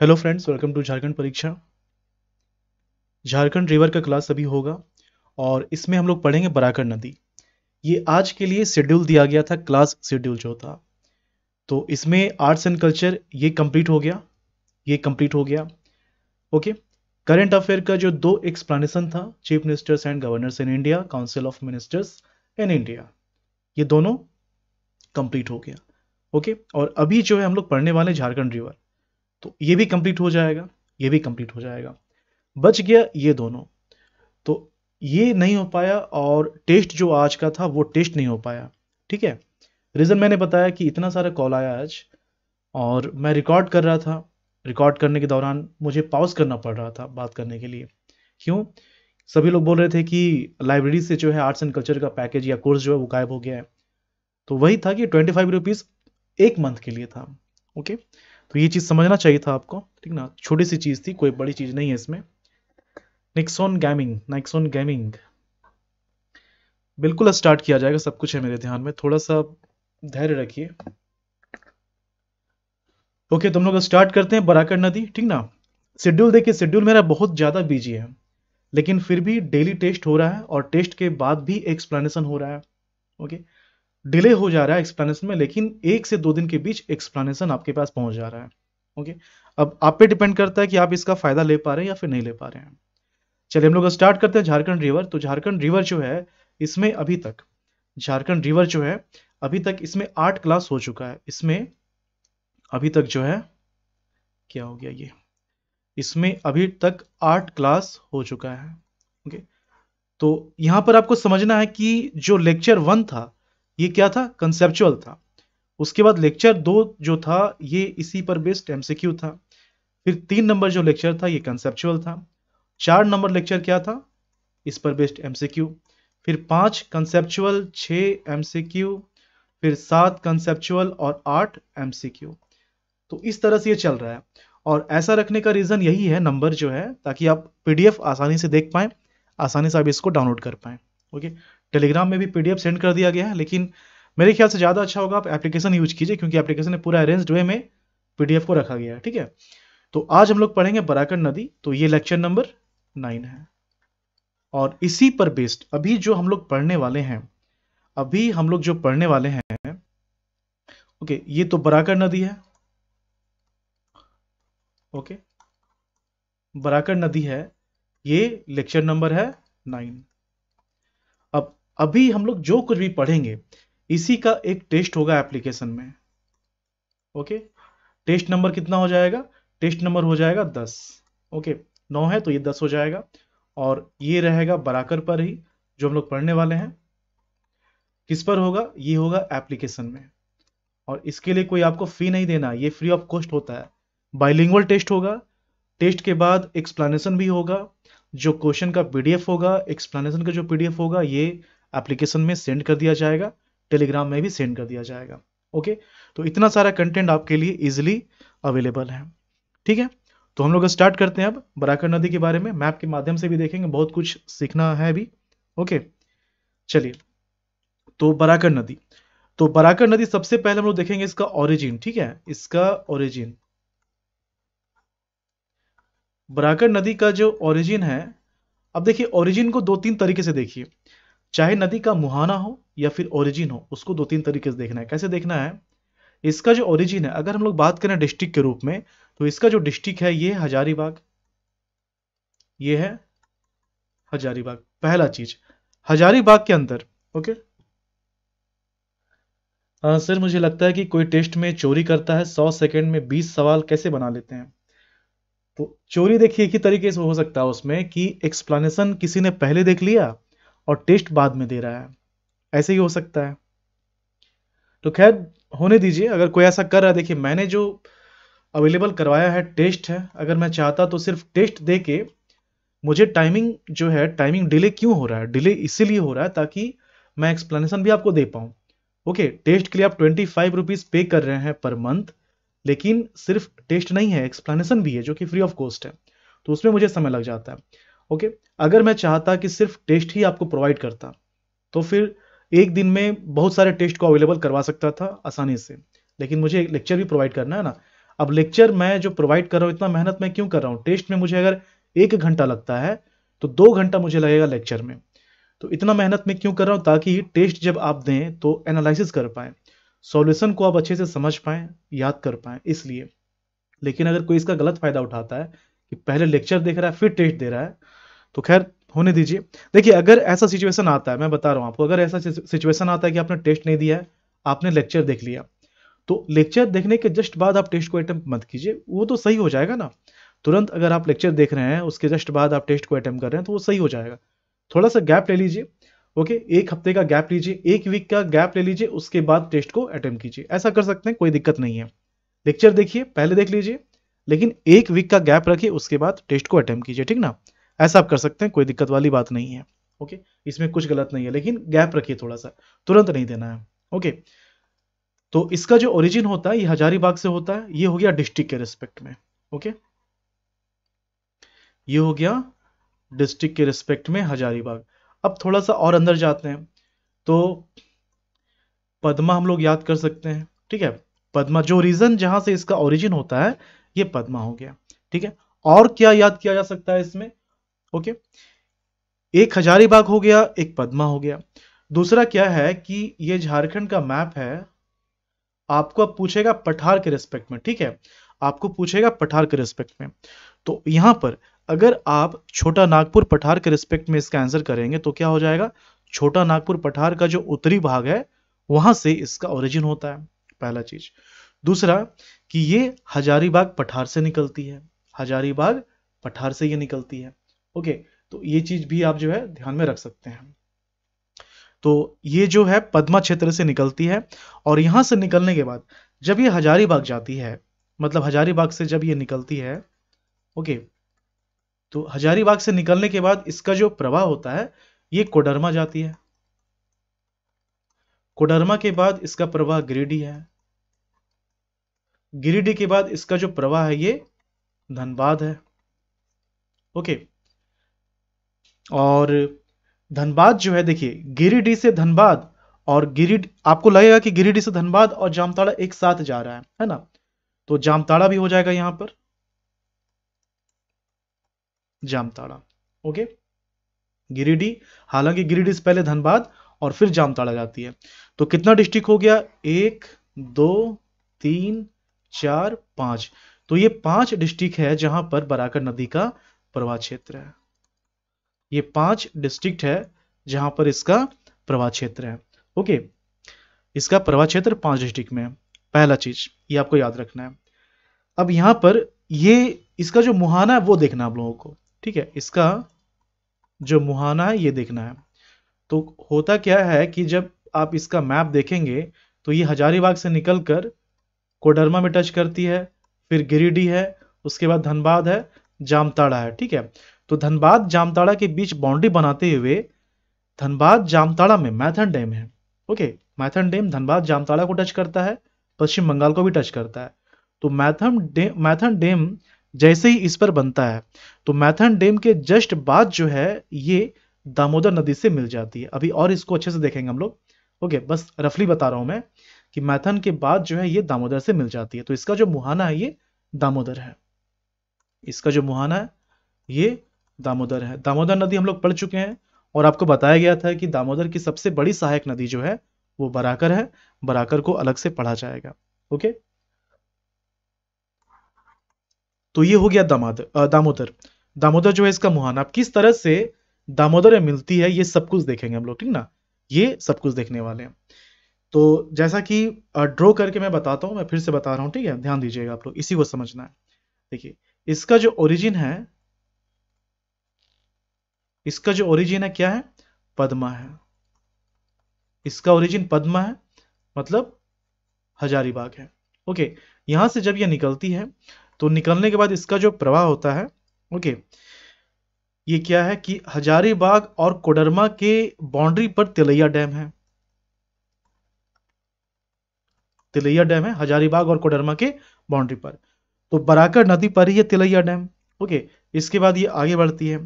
Hello friends welcome to Jharkhand Pariksha Jharkhand river का class अभी होगा और इसमें हम लोग पढ़ेंगे बराकर नदी ये आज के लिए शेड्यूल दिया गया था क्लास शेड्यूल जो था तो इसमें आर्ट्स एंड कल्चर ये कंप्लीट हो गया ये कंप्लीट हो गया ओके करंट अफेयर का जो दो एक्सप्लेनेशन था chief ministers and governors in India council of ministers in India ये दोनों कंप्लीट हो गया ओके और अभी जो है हम लोग पढ़ने वाले झारखंड रिवर तो ये भी कंप्लीट हो जाएगा ये भी कंप्लीट हो जाएगा बच गया ये दोनों तो ये नहीं हो पाया और टेस्ट जो आज का था वो टेस्ट नहीं हो पाया ठीक है रीज़न मैंने बताया कि इतना सारा कॉल आया आज और मैं रिकॉर्ड कर रहा था रिकॉर्ड करने के दौरान मुझे पॉज करना पड़ रहा था बात करने के लिए क्यों सभी लोग बोल रहे थे कि लाइब्रेरी से जो है आर्ट्स एंड कल्चर का पैकेज या कोर्स जो है वो गायब हो गया है तो वही था कि ट्वेंटी फाइव रुपीज़ एक मंथ के लिए था ओके okay? तो ये चीज़ समझना चाहिए था आपको ठीक ना छोटी सी चीज़ थी कोई बड़ी चीज़ नहीं है इसमें निक्सोन गैमिंग नाइक्सॉन गैमिंग बिल्कुल स्टार्ट किया जाएगा सब कुछ है मेरे ध्यान में थोड़ा सा धैर्य रखिए ओके तुम तो लोग स्टार्ट करते हैं बराकर नदी ठीक ना शेड्यूल देखिए शेड्यूल मेरा बहुत ज़्यादा बिजी है लेकिन फिर भी डेली टेस्ट हो रहा है और टेस्ट के बाद भी एक्सप्लेनेशन हो रहा है ओके okay? डिले हो जा रहा है एक्सप्लेनेशन में लेकिन एक से दो दिन के बीच एक्सप्लेनेशन आपके पास पहुंच जा रहा है ओके अब आप पे डिपेंड करता है कि आप इसका फायदा ले पा रहे हैं या फिर नहीं ले पा रहे हैं चलिए हम लोग स्टार्ट करते हैं झारखंड रिवर तो झारखंड रिवर जो है इसमें अभी तक झारखंड रिवर जो है अभी तक इसमें आठ क्लास हो चुका है इसमें अभी तक जो है क्या हो गया ये इसमें अभी तक आठ क्लास हो चुका है ओके तो यहां पर आपको समझना है कि जो लेक्चर वन था ये क्या था कंसेप्चुअल था उसके बाद लेक्चर दो जो था ये इसी पर बेस्ड एमसीक्यू था फिर तीन नंबर जो लेक्चर था ये कंसेप्चुअल था चार नंबर लेक्चर क्या था इस पर बेस्ड एमसीक्यू फिर पांच कंसेप्चुअल छः एमसीक्यू फिर सात कंसेप्चुअल और आठ एमसीक्यू तो इस तरह से ये चल रहा है और ऐसा रखने का रीज़न यही है नंबर जो है ताकि आप पीडीएफ आसानी से देख पाए आसानी से आप इसको डाउनलोड कर पाए ओके टेलीग्राम में भी पीडीएफ सेंड कर दिया गया है लेकिन मेरे ख्याल से ज़्यादा अच्छा होगा आप एप्लीकेशन यूज कीजिए क्योंकि एप्लीकेशन ने पूरा अरेंज वे में पीडीएफ को रखा गया है ठीक है तो आज हम लोग पढ़ेंगे बराकर नदी तो ये लेक्चर नंबर नाइन है और इसी पर बेस्ड अभी जो हम लोग पढ़ने वाले हैं अभी हम लोग जो पढ़ने वाले हैं ओके ये तो बराकर नदी है ओके बराकर नदी है ये लेक्चर नंबर है नाइन अभी हम लोग जो कुछ भी पढ़ेंगे इसी का एक टेस्ट होगा एप्लीकेशन में ओके टेस्ट नंबर कितना हो जाएगा टेस्ट नंबर हो जाएगा दस ओके नौ है तो ये दस हो जाएगा और ये रहेगा बराकर पर ही जो हम लोग पढ़ने वाले हैं किस पर होगा ये होगा एप्लीकेशन में और इसके लिए कोई आपको फी नहीं देना ये फ्री ऑफ कॉस्ट होता है बाइलिंगुअल टेस्ट होगा टेस्ट के बाद एक्सप्लेनेशन भी होगा जो क्वेश्चन का पीडीएफ होगा एक्सप्लेनेशन का जो पीडीएफ होगा ये एप्लीकेशन में सेंड कर दिया जाएगा टेलीग्राम में भी सेंड कर दिया जाएगा ओके तो इतना सारा कंटेंट आपके लिए इजिली अवेलेबल है ठीक है तो हम लोग स्टार्ट करते हैं अब बराकर नदी के बारे में मैप के माध्यम से भी देखेंगे बहुत कुछ सीखना है अभी ओके चलिए तो बराकर नदी तो बराकर नदी सबसे पहले हम लोग देखेंगे इसका ओरिजिन ठीक है इसका ओरिजिन बराकर नदी का जो ओरिजिन है अब देखिए ओरिजिन को दो तीन तरीके से देखिए चाहे नदी का मुहाना हो या फिर ओरिजिन हो उसको दो तीन तरीके से देखना है कैसे देखना है इसका जो ओरिजिन है अगर हम लोग बात करें डिस्ट्रिक्ट के रूप में तो इसका जो डिस्ट्रिक्ट है ये हजारीबाग ये है हजारीबाग पहला चीज हजारीबाग के अंदर ओके आ, सर मुझे लगता है कि कोई टेस्ट में चोरी करता है सौ सेकेंड में बीस सवाल कैसे बना लेते हैं तो चोरी देखिए एक ही तरीके से हो सकता है उसमें कि एक्सप्लेनेशन किसी ने पहले देख लिया और टेस्ट बाद में दे रहा है ऐसे ही हो सकता है तो खैर होने दीजिए अगर कोई ऐसा कर रहा है देखिए मैंने जो अवेलेबल करवाया है टेस्ट है अगर मैं चाहता तो सिर्फ टेस्ट दे के मुझे टाइमिंग जो है टाइमिंग डिले क्यों हो रहा है डिले इसीलिए हो रहा है ताकि मैं एक्सप्लेनेशन भी आपको दे पाऊँ ओके टेस्ट के लिए आप ट्वेंटी फाइव रुपीज़ पे कर रहे हैं पर मंथ लेकिन सिर्फ टेस्ट नहीं है एक्सप्लेनेशन भी है जो कि फ्री ऑफ कॉस्ट है तो उसमें मुझे समय लग जाता है ओके अगर मैं चाहता कि सिर्फ टेस्ट ही आपको प्रोवाइड करता तो फिर एक दिन में बहुत सारे टेस्ट को अवेलेबल करवा सकता था आसानी से लेकिन मुझे एक लेक्चर भी प्रोवाइड करना है ना अब लेक्चर मैं जो प्रोवाइड कर रहा हूँ इतना मेहनत मैं क्यों कर रहा हूँ टेस्ट में मुझे अगर एक घंटा लगता है तो दो घंटा मुझे लगेगा लेक्चर में तो इतना मेहनत मैं क्यों कर रहा हूँ ताकि टेस्ट जब आप दें तो एनालिसिस कर पाए सॉल्यूशन को आप अच्छे से समझ पाए याद कर पाए इसलिए लेकिन अगर कोई इसका गलत फ़ायदा उठाता है कि पहले लेक्चर देख रहा है फिर टेस्ट दे रहा है तो खैर होने दीजिए देखिए अगर ऐसा सिचुएशन आता है मैं बता रहा हूँ आपको अगर ऐसा सिचुएशन आता है कि आपने टेस्ट नहीं दिया है आपने लेक्चर देख लिया तो लेक्चर देखने के जस्ट बाद आप टेस्ट को अटैम्प्ट मत कीजिए वो तो सही हो जाएगा ना तुरंत अगर आप लेक्चर देख रहे हैं उसके जस्ट बाद आप टेस्ट को अटैम्प कर रहे हैं तो वो सही हो जाएगा थोड़ा सा गैप ले लीजिए ओके एक हफ्ते का गैप लीजिए एक वीक का गैप ले लीजिए उसके बाद टेस्ट को अटैम्प कीजिए ऐसा कर सकते हैं कोई दिक्कत नहीं है लेक्चर देखिए पहले देख लीजिए लेकिन एक वीक का गैप रखिए उसके बाद टेस्ट को अटैम्प कीजिए ठीक ना ऐसा आप कर सकते हैं कोई दिक्कत वाली बात नहीं है ओके इसमें कुछ गलत नहीं है लेकिन गैप रखिए थोड़ा सा तुरंत नहीं देना है ओके तो इसका जो ओरिजिन होता है ये हजारीबाग से होता है ये हो गया डिस्ट्रिक्ट के रिस्पेक्ट में ओके ये हो गया डिस्ट्रिक्ट के रिस्पेक्ट में हजारीबाग अब थोड़ा सा और अंदर जाते हैं तो पद्मा हम लोग याद कर सकते हैं ठीक है पद्मा जो रीजन जहां से इसका ओरिजिन होता है ये पद्मा हो गया ठीक है और क्या याद किया जा सकता है इसमें ओके एक हजारीबाग हो गया एक पदमा हो गया दूसरा क्या है कि ये झारखंड का मैप है आपको अब पूछेगा पठार के रिस्पेक्ट में ठीक है आपको पूछेगा पठार के रिस्पेक्ट में तो यहां पर अगर आप छोटा नागपुर पठार के रिस्पेक्ट में इसका आंसर करेंगे तो क्या हो जाएगा छोटा नागपुर पठार का जो उत्तरी भाग है वहां से इसका ओरिजिन होता है पहला चीज दूसरा कि ये हजारीबाग पठार से निकलती है हजारीबाग पठार से ये निकलती है ओके तो ये चीज भी आप जो है ध्यान में रख सकते हैं तो ये जो है पद्मा क्षेत्र से निकलती है और यहां से निकलने के बाद जब ये हजारीबाग जाती है मतलब हजारीबाग से जब ये निकलती है ओके तो हजारीबाग से निकलने के बाद इसका जो प्रवाह होता है ये कोडरमा जाती है कोडरमा के बाद इसका प्रवाह गिरिडीह है गिरिडीह के बाद इसका जो प्रवाह है ये धनबाद है ओके और धनबाद जो है देखिए गिरिडीह से धनबाद और गिरिड आपको लगेगा कि गिरिडीह से धनबाद और जामताड़ा एक साथ जा रहा है है ना तो जामताड़ा भी हो जाएगा यहां पर जामताड़ा ओके गिरिडीह हालांकि गिरिडीह से पहले धनबाद और फिर जामताड़ा जाती है तो कितना डिस्ट्रिक्ट हो गया एक दो तीन चार पांच तो ये पांच डिस्ट्रिक्ट है जहां पर बराकर नदी का प्रवाह क्षेत्र है ये पांच डिस्ट्रिक्ट है जहां पर इसका प्रवाह क्षेत्र है ओके इसका प्रवाह क्षेत्र पांच डिस्ट्रिक्ट में है पहला चीज ये आपको याद रखना है अब यहां पर ये इसका जो मुहाना है वो देखना है आप लोगों को ठीक है इसका जो मुहाना है ये देखना है तो होता क्या है कि जब आप इसका मैप देखेंगे तो ये हजारीबाग से निकलकर कोडरमा में टच करती है फिर गिरिडीह है उसके बाद धनबाद है जामताड़ा है ठीक है तो धनबाद जामताड़ा के बीच बाउंड्री बनाते हुए धनबाद जामताड़ा में मैथन डैम है ओके मैथन डैम धनबाद जामताड़ा को टच करता है पश्चिम बंगाल को भी टच करता है तो मैथन डेम मैथन डैम जैसे ही इस पर बनता है तो मैथन डैम के जस्ट बाद जो है ये दामोदर नदी से मिल जाती है अभी और इसको अच्छे से देखेंगे हम लोग ओके बस रफली बता रहा हूं मैं कि मैथन के बाद जो है ये दामोदर से मिल जाती है तो इसका जो मुहाना है ये दामोदर है इसका जो मुहाना है ये दामोदर है दामोदर नदी हम लोग पढ़ चुके हैं और आपको बताया गया था कि दामोदर की सबसे बड़ी सहायक नदी जो है वो बराकर है बराकर को अलग से पढ़ा जाएगा ओके तो ये हो गया दामोदर दामोदर दामोदर जो है इसका मुहाना आप किस तरह से दामोदर में मिलती है ये सब कुछ देखेंगे हम लोग ठीक ना ये सब कुछ देखने वाले हैं तो जैसा कि ड्रॉ करके मैं बताता हूं मैं फिर से बता रहा हूं ठीक है ध्यान दीजिएगा आप लोग इसी को समझना है देखिए इसका जो ओरिजिन है इसका जो ओरिजिन है क्या है पद्मा है इसका ओरिजिन पद्मा है मतलब हजारीबाग है ओके यहां से जब यह निकलती है तो निकलने के बाद इसका जो प्रवाह होता है ओके ये क्या है कि हजारीबाग और कोडरमा के बाउंड्री पर तिलैया डैम है तिलैया डैम है हजारीबाग और कोडरमा के बाउंड्री पर तो बराकर नदी पर ही है तिलैया डैम ओके इसके बाद ये आगे बढ़ती है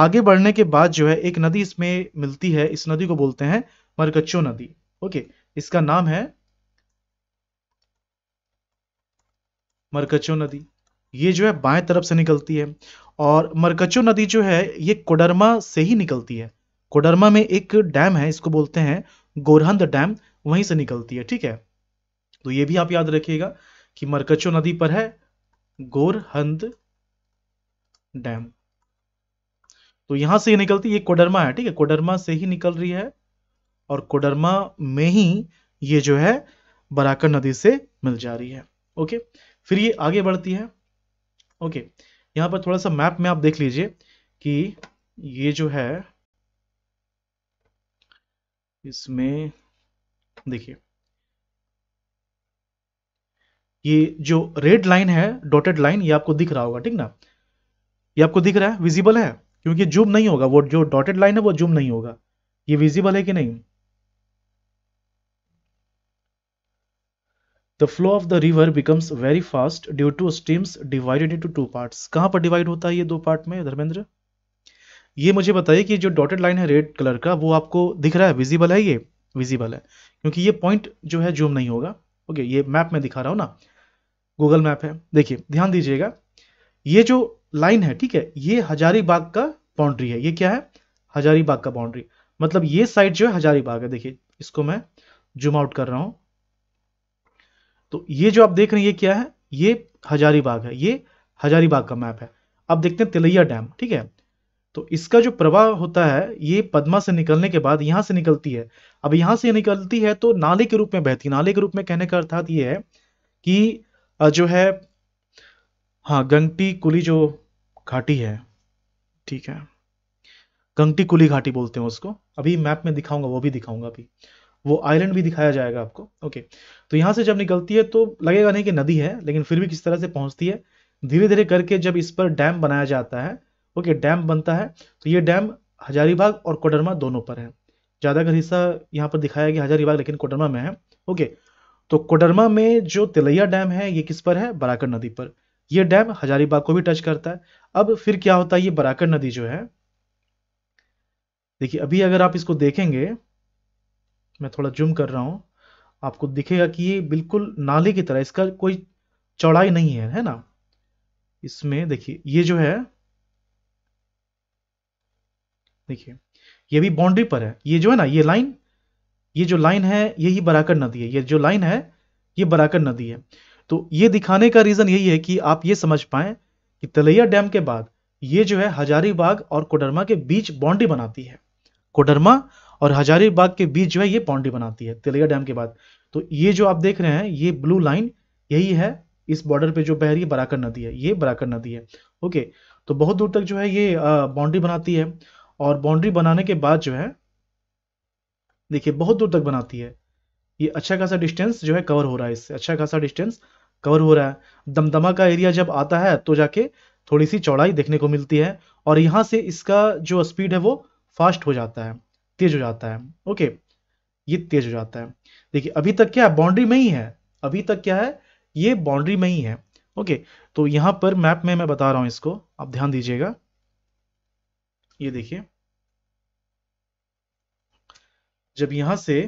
आगे बढ़ने के बाद जो है एक नदी इसमें मिलती है इस नदी को बोलते हैं मरकच्चो नदी ओके इसका नाम है मरकच्चो नदी ये जो है बाएं तरफ से निकलती है और मरकच्चो नदी जो है ये कोडरमा से ही निकलती है कोडरमा में एक डैम है इसको बोलते हैं गोरहंद डैम वहीं से निकलती है ठीक है तो ये भी आप याद रखिएगा कि मरकच्चो नदी पर है गोरहंद डैम तो यहां से ही निकलती ये कोडरमा है ठीक है कोडरमा से ही निकल रही है और कोडरमा में ही ये जो है बराकर नदी से मिल जा रही है ओके फिर ये आगे बढ़ती है ओके यहां पर थोड़ा सा मैप में आप देख लीजिए कि ये जो है इसमें देखिए ये जो रेड लाइन है डॉटेड लाइन ये आपको दिख रहा होगा ठीक ना ये आपको दिख रहा है विजिबल है क्योंकि जूम नहीं होगा वो जो डॉटेड लाइन है वो जूम नहीं होगा ये विजिबल है कि नहीं the flow of the river becomes very fast due to streams divided into two part कहां पर डिवाइड होता है ये दो पार्ट में धर्मेंद्र ये मुझे बताइए कि जो डॉटेड लाइन है रेड कलर का वो आपको दिख रहा है विजिबल है ये विजिबल है क्योंकि ये पॉइंट जो है जूम नहीं होगा ओके ये मैप में दिखा रहा हूं ना गूगल मैप है देखिए ध्यान दीजिएगा ये जो लाइन है ठीक है ये हजारीबाग का बाउंड्री है ये क्या है हजारीबाग का बाउंड्री मतलब ये साइड जो है हजारीबाग है देखिए इसको मैं जूम आउट कर रहा हूं तो ये जो आप देख रहे हैं ये क्या है ये हजारीबाग है ये हजारीबाग का मैप है अब देखते हैं तिलैया डैम ठीक है तो इसका जो प्रवाह होता है ये पद्मा से निकलने के बाद यहां से निकलती है अब यहां से निकलती है तो नाले के रूप में बहती है नाले के रूप में कहने का अर्थात ये है कि जो है हाँ गंगटी कुली जो घाटी है ठीक है कंगटी कुली घाटी बोलते हैं उसको अभी मैप में दिखाऊंगा वो भी दिखाऊंगा अभी वो आइलैंड भी दिखाया जाएगा आपको ओके तो यहाँ से जब निकलती है तो लगेगा नहीं कि नदी है लेकिन फिर भी किस तरह से पहुँचती है धीरे धीरे करके जब इस पर डैम बनाया जाता है ओके डैम बनता है तो ये डैम हजारीबाग और कोडरमा दोनों पर है ज़्यादा का हिस्सा यहाँ पर दिखाया गया हजारीबाग लेकिन कोडरमा में है ओके तो कोडरमा में जो तिलैया डैम है ये किस पर है बराकर नदी पर ये डैम हजारीबाग को भी टच करता है अब फिर क्या होता है ये बराकर नदी जो है देखिए अभी अगर आप इसको देखेंगे मैं थोड़ा जूम कर रहा हूँ आपको दिखेगा कि ये बिल्कुल नाले की तरह इसका कोई चौड़ाई नहीं है है ना इसमें देखिए ये जो है देखिए ये भी बाउंड्री पर है ये जो है ना ये लाइन ये जो लाइन है यही बराकर नदी है ये जो लाइन है ये बराकर नदी है तो ये दिखाने का रीज़न यही है कि आप ये समझ पाए कि तलैया डैम के बाद ये जो है हजारीबाग और कोडरमा के बीच बाउंड्री बनाती है कोडरमा और हजारीबाग के बीच जो है ये बाउंड्री बनाती है तिलैया डैम के बाद तो ये जो आप देख रहे हैं ये ब्लू लाइन यही है इस बॉर्डर पे जो बह रही है बराकर नदी है ये बराकर नदी है ओके तो बहुत दूर तक जो है ये बाउंड्री बनाती है और बाउंड्री बनाने के बाद जो है देखिए बहुत दूर तक बनाती है ये अच्छा खासा डिस्टेंस जो है कवर हो रहा है इससे अच्छा खासा डिस्टेंस कवर हो रहा है दमदमा का एरिया जब आता है तो जाके थोड़ी सी चौड़ाई देखने को मिलती है और यहाँ से इसका जो स्पीड है वो फास्ट हो जाता है तेज हो जाता है ओके ये तेज हो जाता है देखिए अभी तक क्या है बाउंड्री में ही है अभी तक क्या है ये बाउंड्री में ही है ओके तो यहां पर मैप में मैं बता रहा हूं इसको आप ध्यान दीजिएगा ये देखिए जब यहां से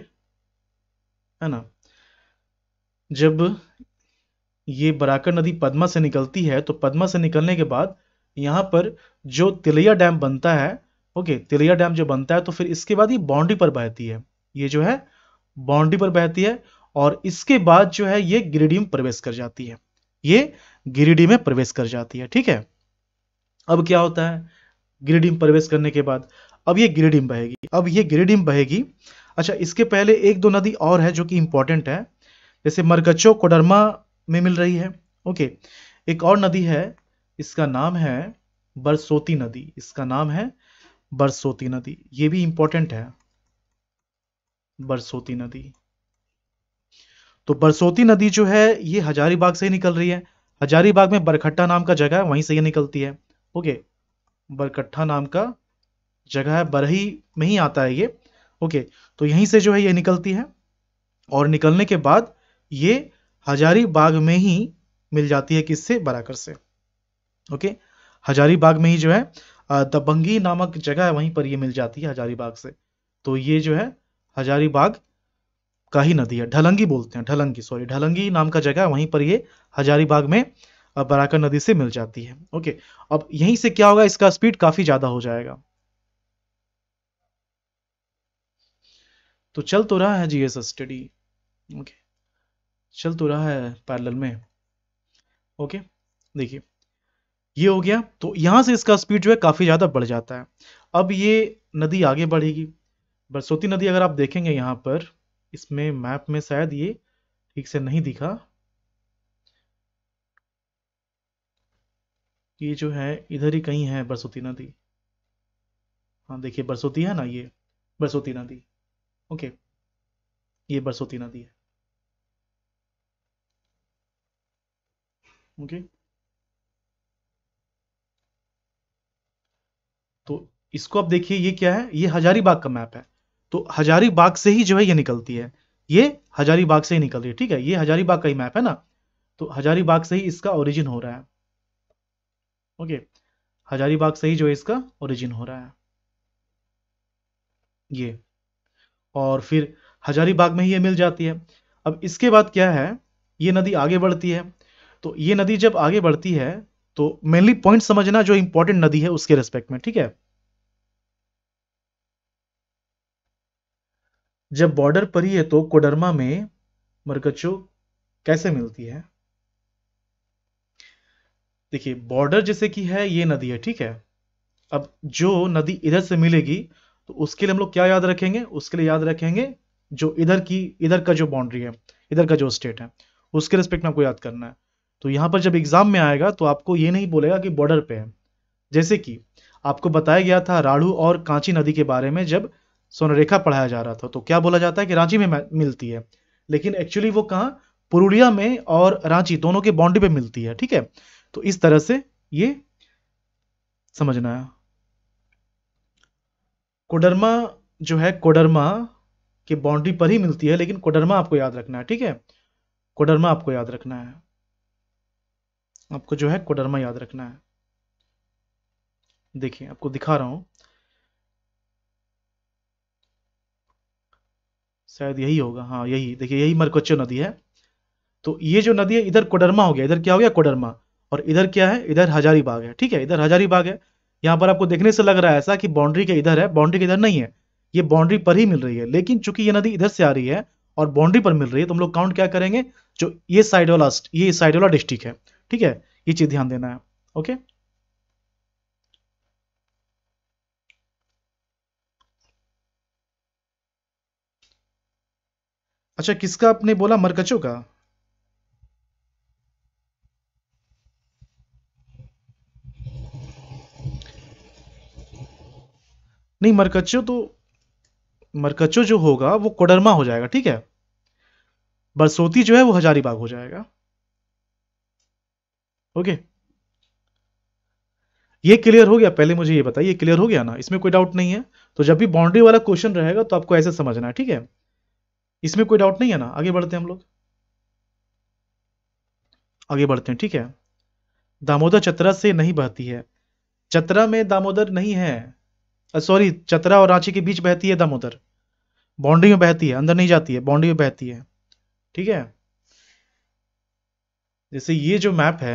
है ना जब ये बराकर नदी पद्मा से निकलती है तो पद्मा से निकलने के बाद यहाँ पर जो तिलैया डैम बनता है ओके तिलैया डैम जो बनता है तो फिर इसके बाद ये बाउंड्री पर बहती है ये जो है बाउंड्री पर बहती है और इसके बाद जो है ये गिरिडीह में प्रवेश कर जाती है ये गिरिडीह में प्रवेश कर जाती है ठीक है अब क्या होता है गिरिडीह में प्रवेश करने के बाद अब ये गिरिडीह बहेगी अब ये गिरिडीह बहेगी अच्छा इसके पहले एक दो नदी और है जो कि इंपॉर्टेंट है जैसे मरगचो कोडरमा में मिल रही है ओके एक और नदी है इसका नाम है बरसोती नदी इसका नाम है बरसोती नदी ये भी इंपॉर्टेंट है बरसोती नदी तो बरसोती नदी जो है ये हजारीबाग से ही निकल रही है हजारीबाग में बरखट्टा नाम का जगह है वहीं से ये निकलती है ओके बरखट्टा नाम का जगह है बरही में ही आता है ये ओके तो यहीं से जो है ये निकलती है और निकलने के बाद ये हजारीबाग में ही मिल जाती है किससे बराकर से ओके हजारीबाग में ही जो है दबंगी नामक जगह है वहीं पर ये मिल जाती है हजारीबाग से तो ये जो है हजारीबाग का ही नदी है ढलंगी बोलते हैं ढलंगी सॉरी ढलंगी नाम का जगह है वहीं पर ये हजारीबाग में बराकर नदी से मिल जाती है ओके अब यहीं से क्या होगा इसका स्पीड काफी ज्यादा हो जाएगा तो चल तो रहा है जीएस स्टडी ओके चल तो रहा है पैरल में ओके देखिए ये हो गया तो यहाँ से इसका स्पीड जो है काफ़ी ज़्यादा बढ़ जाता है अब ये नदी आगे बढ़ेगी बरसोती नदी अगर आप देखेंगे यहाँ पर इसमें मैप में शायद ये ठीक से नहीं दिखा ये जो है इधर ही कहीं है बरसोती नदी हाँ देखिए बरसोती है ना ये बरसोती नदी ओके ये बरसोती नदी है ओके तो इसको आप देखिए ये क्या है ये हजारीबाग का मैप है तो हजारीबाग से ही जो है ये निकलती है ये हजारीबाग से ही निकल रही है ठीक है ये हजारीबाग का ही मैप है ना तो हजारीबाग से ही इसका ओरिजिन हो रहा है ओके हजारीबाग से ही जो है इसका ओरिजिन हो रहा है ये और फिर हजारीबाग में ही ये मिल जाती है अब इसके बाद क्या है ये नदी आगे बढ़ती है तो ये नदी जब आगे बढ़ती है तो मेनली पॉइंट समझना जो इंपॉर्टेंट नदी है उसके रेस्पेक्ट में ठीक है जब बॉर्डर पर ही है तो कोडरमा में मरकचो कैसे मिलती है देखिए बॉर्डर जैसे कि है ये नदी है ठीक है अब जो नदी इधर से मिलेगी तो उसके लिए हम लोग क्या याद रखेंगे उसके लिए याद रखेंगे जो इधर की इधर का जो बाउंड्री है इधर का जो स्टेट है उसके रिस्पेक्ट में आपको याद करना है तो यहाँ पर जब एग्जाम में आएगा तो आपको ये नहीं बोलेगा कि बॉर्डर पे है जैसे कि आपको बताया गया था राढ़ू और कांची नदी के बारे में जब सोनरेखा पढ़ाया जा रहा था तो क्या बोला जाता है कि रांची में मिलती है लेकिन एक्चुअली वो कहाँ पुरुड़िया में और रांची दोनों के बाउंड्री पे मिलती है ठीक है तो इस तरह से ये समझना है कोडरमा जो है कोडरमा के बाउंड्री पर ही मिलती है लेकिन कोडरमा आपको याद रखना है ठीक है कोडरमा आपको याद रखना है आपको जो है कोडरमा याद रखना है देखिए आपको दिखा रहा हूं शायद यही होगा हाँ यही देखिए यही मरकोचो नदी है तो ये जो नदी है इधर कोडरमा हो गया इधर क्या हो गया कोडरमा और इधर क्या है इधर हजारीबाग है ठीक है इधर हजारीबाग है यहाँ पर आपको देखने से लग रहा है ऐसा कि बाउंड्री के इधर है बाउंड्री के इधर नहीं है ये बाउंड्री पर ही मिल रही है लेकिन चूंकि ये नदी इधर से आ रही है और बाउंड्री पर मिल रही है तो हम लोग काउंट क्या करेंगे जो ये साइड वाला ये साइड वाला डिस्ट्रिक्ट है ठीक है ये चीज ध्यान देना है ओके अच्छा किसका आपने बोला मरकचों का नहीं मरकचो तो मरकचो जो होगा वो कोडरमा हो जाएगा ठीक है बरसोती जो है वो हजारीबाग हो जाएगा ओके ये क्लियर हो गया पहले मुझे ये बताइए क्लियर हो गया ना इसमें कोई डाउट नहीं है तो जब भी बाउंड्री वाला क्वेश्चन रहेगा तो आपको ऐसे समझना है ठीक है इसमें कोई डाउट नहीं है ना आगे बढ़ते हैं हम लोग आगे बढ़ते हैं ठीक है दामोदर चतरा से नहीं बहती है चतरा में दामोदर नहीं है सॉरी चतरा और रांची के बीच बहती है दामोदर बाउंड्री में बहती है अंदर नहीं जाती है बाउंड्री में बहती है ठीक है जैसे ये जो मैप है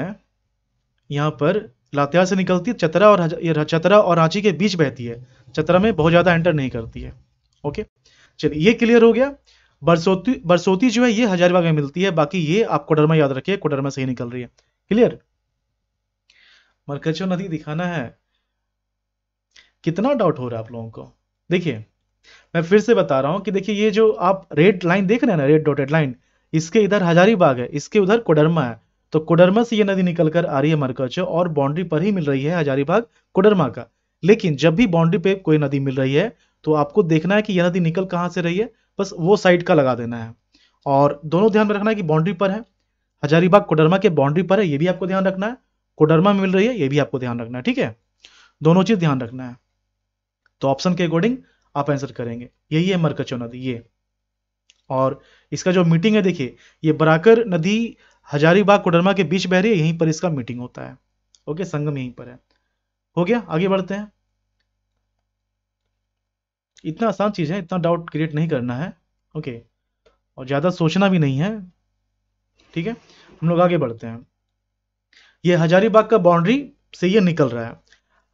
यहाँ पर लातेहार से निकलती है चतरा और चतरा और रांची के बीच बहती है चतरा में बहुत ज़्यादा एंटर नहीं करती है ओके चलिए ये क्लियर हो गया बरसोती बरसोती जो है ये हजारीबाग में मिलती है बाकी ये आप कोडरमा याद रखिए कोडरमा से ही निकल रही है क्लियर मरकचो नदी दिखाना है कितना डाउट हो रहा है आप लोगों को देखिए मैं फिर से बता रहा हूँ कि देखिए ये जो आप रेड लाइन देख रहे हैं ना रेड डॉटेड लाइन इसके इधर हजारीबाग है इसके उधर कोडरमा है तो कोडरमा से ये नदी निकलकर आ रही है मरकचो और बाउंड्री पर ही मिल रही है हजारीबाग कोडरमा का लेकिन जब भी बाउंड्री पे कोई नदी मिल रही है तो आपको देखना है कि यह नदी निकल कहाँ से रही है बस वो साइड का लगा देना है और दोनों ध्यान में रखना है कि बाउंड्री पर है हजारीबाग कोडरमा के बाउंड्री पर है ये भी आपको ध्यान रखना है कोडरमा में मिल रही है ये भी आपको ध्यान रखना है ठीक है दोनों चीज ध्यान रखना है तो ऑप्शन के अकॉर्डिंग आप आंसर करेंगे यही है मरकचो नदी ये और इसका जो मीटिंग है देखिए ये बराकर नदी हजारीबाग कोडरमा के बीच बह रही है यहीं पर इसका मीटिंग होता है ओके संगम यहीं पर है हो गया आगे बढ़ते हैं इतना आसान चीज है इतना डाउट क्रिएट नहीं करना है ओके और ज्यादा सोचना भी नहीं है ठीक है हम लोग आगे बढ़ते हैं ये हजारीबाग का बाउंड्री से ये निकल रहा है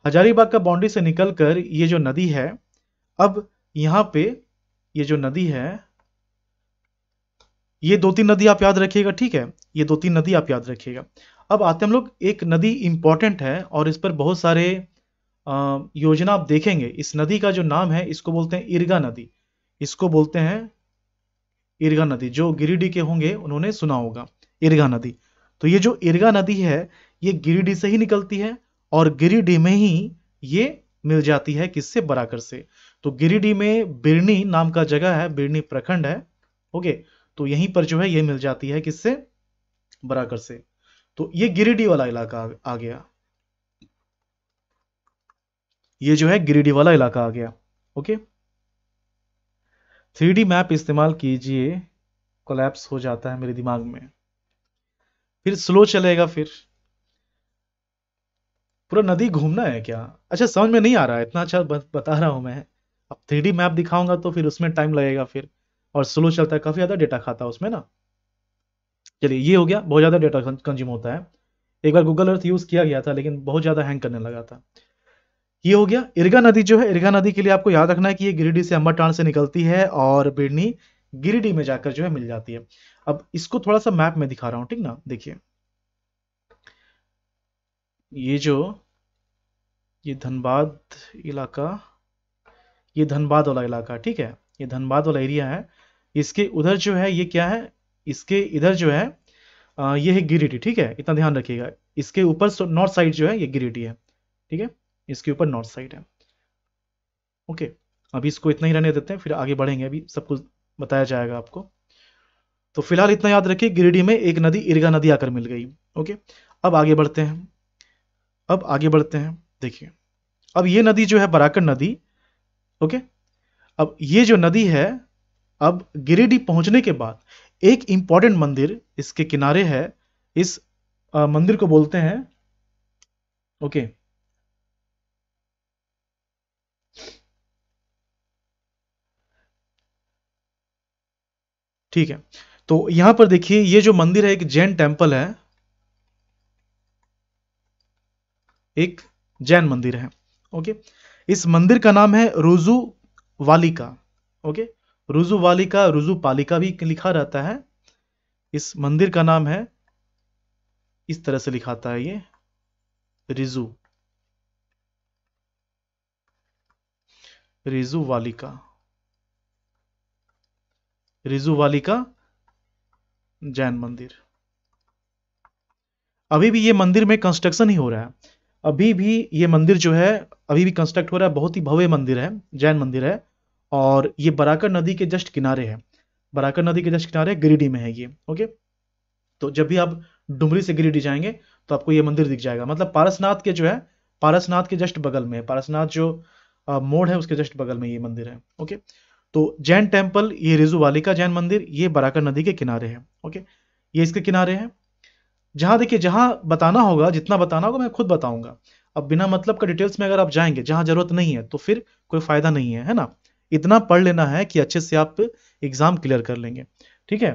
हजारीबाग का बाउंड्री से निकल कर ये जो नदी है अब यहाँ पे ये जो नदी है ये दो तीन नदी आप याद रखिएगा ठीक है ये दो तीन नदी आप याद रखिएगा अब आते हम लोग एक नदी इम्पॉर्टेंट है और इस पर बहुत सारे योजना आप देखेंगे इस नदी का जो नाम है इसको बोलते हैं इर्गा नदी इसको बोलते हैं इर्गा नदी जो गिरिडीह के होंगे उन्होंने सुना होगा इर्गा नदी तो ये जो इर्गा नदी है ये गिरिडीह से ही निकलती है और गिरिडीह में ही ये मिल जाती है किससे बराकर से तो गिरिडीह में बिरनी नाम का जगह है बिरनी प्रखंड है ओके तो यहीं पर जो है ये मिल जाती है किससे बराकर से तो ये गिरिडीह वाला इलाका आ गया ये जो है गिरिडीह वाला इलाका आ गया ओके थ्री मैप इस्तेमाल कीजिए कोलैप्स हो जाता है मेरे दिमाग में फिर स्लो चलेगा फिर पूरा नदी घूमना है क्या अच्छा समझ में नहीं आ रहा है इतना अच्छा बता रहा हूं मैं अब थ्री मैप दिखाऊंगा तो फिर उसमें टाइम लगेगा फिर और स्लो चलता है काफ़ी ज़्यादा डेटा खाता है उसमें ना चलिए ये हो गया बहुत ज़्यादा डेटा कंज्यूम होता है एक बार गूगल अर्थ यूज़ किया गया था लेकिन बहुत ज़्यादा हैंग करने लगा था ये हो गया इर्गा नदी जो है इर्गा नदी के लिए आपको याद रखना है कि ये गिरिडीह से अम्बाटाण से निकलती है और बिरनी गिरिडीह में जाकर जो है मिल जाती है अब इसको थोड़ा सा मैप में दिखा रहा हूं ठीक ना देखिए ये जो ये धनबाद इलाका ये धनबाद वाला इलाका ठीक है ये धनबाद वाला एरिया है इसके उधर जो है ये क्या है इसके इधर जो है आ, ये है गिरिटी ठीक है इतना ध्यान रखिएगा इसके ऊपर नॉर्थ साइड जो है ये गिरिटी है ठीक है इसके ऊपर नॉर्थ साइड है ओके अभी इसको इतना ही रहने देते हैं फिर आगे बढ़ेंगे अभी सब कुछ बताया जाएगा आपको तो फिलहाल इतना याद रखिए गिरिडीह में एक नदी इर्गा नदी आकर मिल गई ओके अब आगे बढ़ते हैं अब आगे बढ़ते हैं देखिए अब ये नदी जो है बराकर नदी ओके अब ये जो नदी है अब गिरिडीह पहुंचने के बाद एक इंपॉर्टेंट मंदिर इसके किनारे है इस आ, मंदिर को बोलते हैं ओके ठीक है तो यहां पर देखिए ये जो मंदिर है एक जैन टेम्पल है एक जैन मंदिर है ओके इस मंदिर का नाम है रोजू वालिका ओके रुजु वालिका रुजु पालिका भी लिखा रहता है इस मंदिर का नाम है इस तरह से लिखाता है ये रिजु रिजु वालिका रिजु वालिका जैन मंदिर अभी भी ये मंदिर में कंस्ट्रक्शन ही हो रहा है अभी भी ये मंदिर जो है अभी भी कंस्ट्रक्ट हो रहा है बहुत ही भव्य मंदिर है जैन मंदिर है और ये बराकर नदी के जस्ट किनारे है बराकर नदी के जस्ट किनारे गिरिडीह में है ये ओके तो जब भी आप डुमरी से गिरिडीह जाएंगे तो आपको ये मंदिर दिख जाएगा मतलब पारसनाथ के जो है पारसनाथ के जस्ट बगल में पारसनाथ जो मोड़ है उसके जस्ट बगल में ये मंदिर है ओके तो जैन टेम्पल ये वालिका जैन मंदिर ये बराकर नदी के किनारे है ओके ये इसके किनारे है जहां देखिए जहां बताना होगा जितना बताना होगा मैं खुद बताऊंगा अब बिना मतलब का डिटेल्स में अगर आप जाएंगे जहां जरूरत नहीं है तो फिर कोई फायदा नहीं है है ना इतना पढ़ लेना है कि अच्छे से आप एग्जाम क्लियर कर लेंगे ठीक है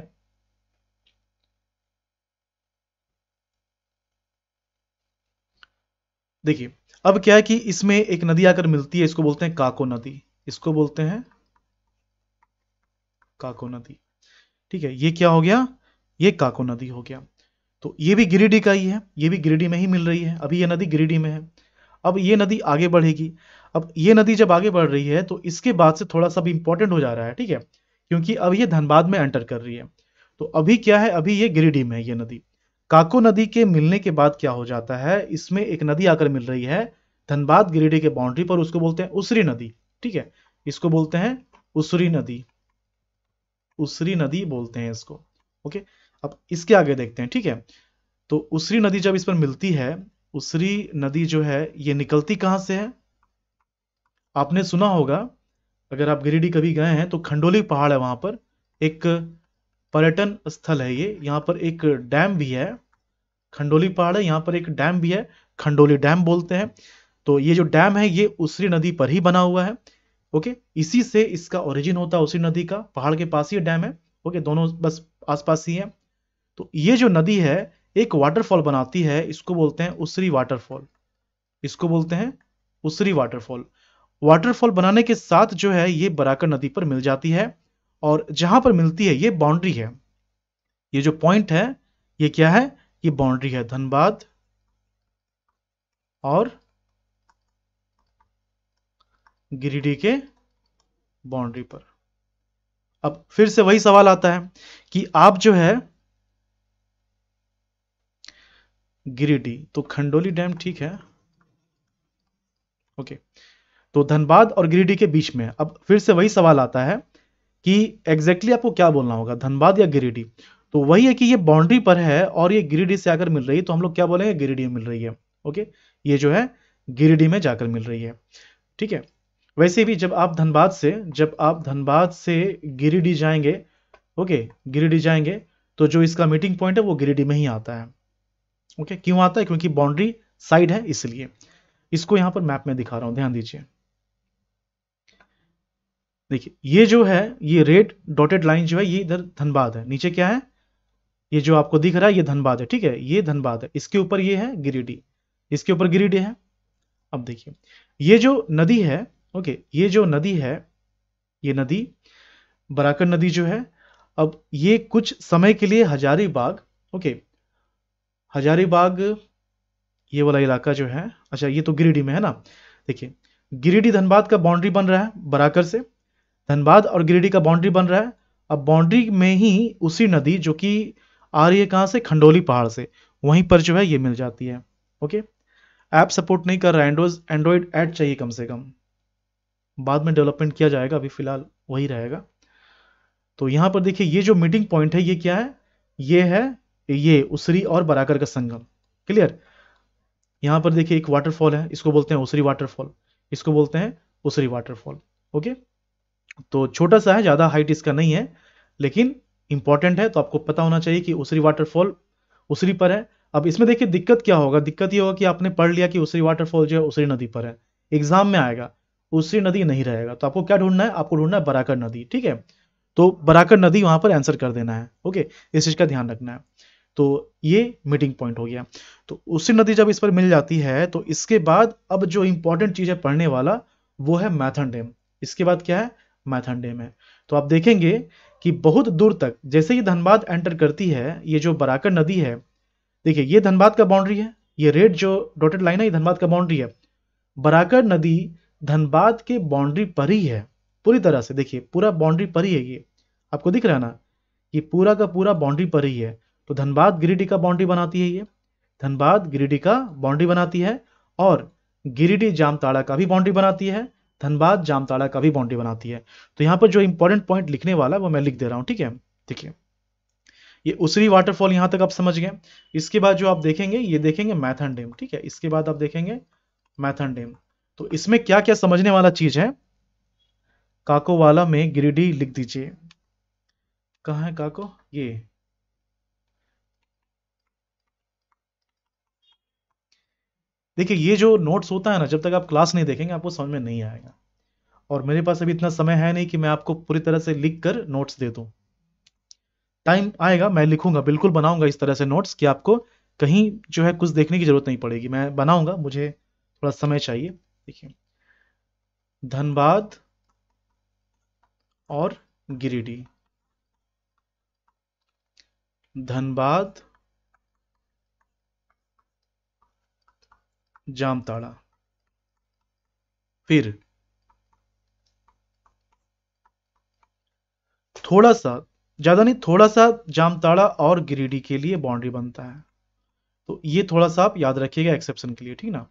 देखिए अब क्या है कि इसमें एक नदी आकर मिलती है इसको बोलते हैं काको नदी इसको बोलते हैं काको नदी ठीक है ये क्या हो गया ये काको नदी हो गया तो ये भी गिरिडीह का ही है ये भी गिरिडीह में ही मिल रही है अभी ये नदी गिरिडीह में है अब ये नदी आगे बढ़ेगी अब ये नदी जब आगे बढ़ रही है तो इसके बाद से थोड़ा सा भी इंपॉर्टेंट हो जा रहा है ठीक है क्योंकि अब ये धनबाद में एंटर कर रही है तो अभी क्या है अभी ये गिरिडीह में है ये नदी काको नदी के मिलने के बाद क्या हो जाता है इसमें एक नदी आकर मिल रही है धनबाद गिरिडीह के बाउंड्री पर उसको बोलते हैं उसरी नदी ठीक है इसको बोलते हैं उसरी नदी उसरी नदी बोलते हैं इसको ओके अब इसके आगे देखते हैं ठीक है तो उसरी नदी जब इस पर मिलती है उसरी नदी जो है ये निकलती कहां से है आपने सुना होगा अगर आप गिरिडीह कभी गए हैं तो खंडोली पहाड़ है वहां पर एक पर्यटन स्थल है ये यहाँ पर एक डैम भी है खंडोली पहाड़ है यहाँ पर एक डैम भी है खंडोली डैम बोलते हैं तो ये जो डैम है ये उसरी नदी पर ही बना हुआ है ओके इसी से इसका ओरिजिन होता है उसी नदी का पहाड़ के पास ही डैम है ओके दोनों बस आसपास ही है तो ये जो नदी है एक वाटरफॉल बनाती है इसको बोलते हैं उसरी वाटरफॉल इसको बोलते हैं उसरी वाटरफॉल वाटरफॉल बनाने के साथ जो है ये बराकर नदी पर मिल जाती है और जहां पर मिलती है ये बाउंड्री है ये जो पॉइंट है ये क्या है ये बाउंड्री है धनबाद और गिरिडीह के बाउंड्री पर अब फिर से वही सवाल आता है कि आप जो है गिरिडीह तो खंडोली डैम ठीक है ओके okay. तो धनबाद और गिरिडीह के बीच में अब फिर से वही सवाल आता है कि एग्जैक्टली exactly आपको क्या बोलना होगा धनबाद या गिरिडीह तो वही है कि ये बाउंड्री पर है और ये गिरिडीह से आकर मिल रही है तो हम लोग क्या बोलेंगे गिरिडीह मिल रही है ओके ये जो है गिरिडीह में जाकर मिल रही है ठीक है वैसे भी जब आप धनबाद से जब आप धनबाद से गिरिडीह जाएंगे ओके गिरिडीह जाएंगे तो जो इसका मीटिंग पॉइंट है वो गिरिडीह में ही आता है ओके क्यों आता है क्योंकि बाउंड्री साइड है इसलिए इसको यहां पर मैप में दिखा रहा हूं ध्यान दीजिए देखिए ये जो है ये रेड डॉटेड लाइन जो है ये इधर धनबाद है नीचे क्या है ये जो आपको दिख रहा है ये धनबाद है ठीक है ये धनबाद है इसके ऊपर ये है गिरिडीह इसके ऊपर गिरिडीह है अब देखिए ये जो नदी है ओके ये जो नदी है ये नदी बराकर नदी जो है अब ये कुछ समय के लिए हजारीबाग ओके हजारीबाग ये वाला इलाका जो है अच्छा ये तो गिरिडीह में है ना देखिए गिरिडीह धनबाद का बाउंड्री बन रहा है बराकर से धनबाद और गिरिडीह का बाउंड्री बन रहा है अब बाउंड्री में ही उसी नदी जो कि आ रही है कहाँ से खंडोली पहाड़ से वहीं पर जो है ये मिल जाती है ओके ऐप सपोर्ट नहीं कर रहा एंड्रोज एंड्रॉयड ऐड चाहिए कम से कम बाद में डेवलपमेंट किया जाएगा अभी फिलहाल वही रहेगा तो यहाँ पर देखिए ये जो मीटिंग पॉइंट है ये क्या है ये है ये उसरी और बराकर का संगम क्लियर यहाँ पर देखिए एक वाटरफॉल है इसको बोलते हैं उसरी वाटरफॉल इसको बोलते हैं उसरी वाटरफॉल ओके तो छोटा सा है ज़्यादा हाइट इसका नहीं है लेकिन इंपॉर्टेंट है तो आपको पता होना चाहिए कि उसरी वाटरफॉल उसरी पर है अब इसमें देखिए दिक्कत क्या होगा दिक्कत ये होगा कि आपने पढ़ लिया कि उसरी वाटरफॉल जो है उसरी नदी पर है एग्जाम में आएगा उसरी नदी नहीं रहेगा तो आपको क्या ढूंढना है आपको ढूंढना है बराकर नदी ठीक है तो बराकर नदी वहां पर आंसर कर देना है ओके इस चीज का ध्यान रखना है तो ये मीटिंग पॉइंट हो गया तो उसी नदी जब इस पर मिल जाती है तो इसके बाद अब जो इंपॉर्टेंट चीज है पढ़ने वाला वो है मैथन डैम इसके बाद क्या है मैथनडे में तो आप देखेंगे कि बहुत दूर तक जैसे ये धनबाद एंटर करती है ये जो बराकर नदी है देखिए ये धनबाद का बाउंड्री है ये रेड जो डॉटेड लाइन है ये धनबाद का बाउंड्री है बराकर नदी धनबाद के बाउंड्री पर ही है पूरी तरह से देखिए पूरा बाउंड्री पर ही है ये आपको दिख रहा है ना ये पूरा का पूरा बाउंड्री पर ही है तो धनबाद गिरिडीह का बाउंड्री बनाती है ये धनबाद गिरिडीह का बाउंड्री बनाती है और गिरिडीह जामताड़ा का भी बाउंड्री बनाती है धनबाद जामताड़ा का भी बाउंड्री बनाती है तो यहाँ पर जो इंपॉर्टेंट पॉइंट लिखने वाला वो मैं लिख दे रहा हूँ ठीक है देखिए ये उसरी वाटरफॉल यहाँ तक आप समझ गए इसके बाद जो आप देखेंगे ये देखेंगे मैथन डेम ठीक है इसके बाद आप देखेंगे मैथन डेम तो इसमें क्या क्या समझने वाला चीज है काकोवाला में गिरिडीह लिख दीजिए कहा है काको ये देखिए ये जो नोट्स होता है ना जब तक आप क्लास नहीं देखेंगे आपको समझ में नहीं आएगा और मेरे पास अभी इतना समय है नहीं कि मैं आपको पूरी तरह से लिख कर नोट्स दे दूँ टाइम आएगा मैं लिखूंगा बिल्कुल बनाऊंगा इस तरह से नोट्स कि आपको कहीं जो है कुछ देखने की जरूरत नहीं पड़ेगी मैं बनाऊंगा मुझे थोड़ा समय चाहिए देखिए धनबाद और गिरिडीह धनबाद जामताड़ा फिर थोड़ा सा ज्यादा नहीं थोड़ा सा जामताड़ा और गिरिडीह के लिए बाउंड्री बनता है तो ये थोड़ा सा आप याद रखिएगा एक्सेप्शन के लिए ठीक ना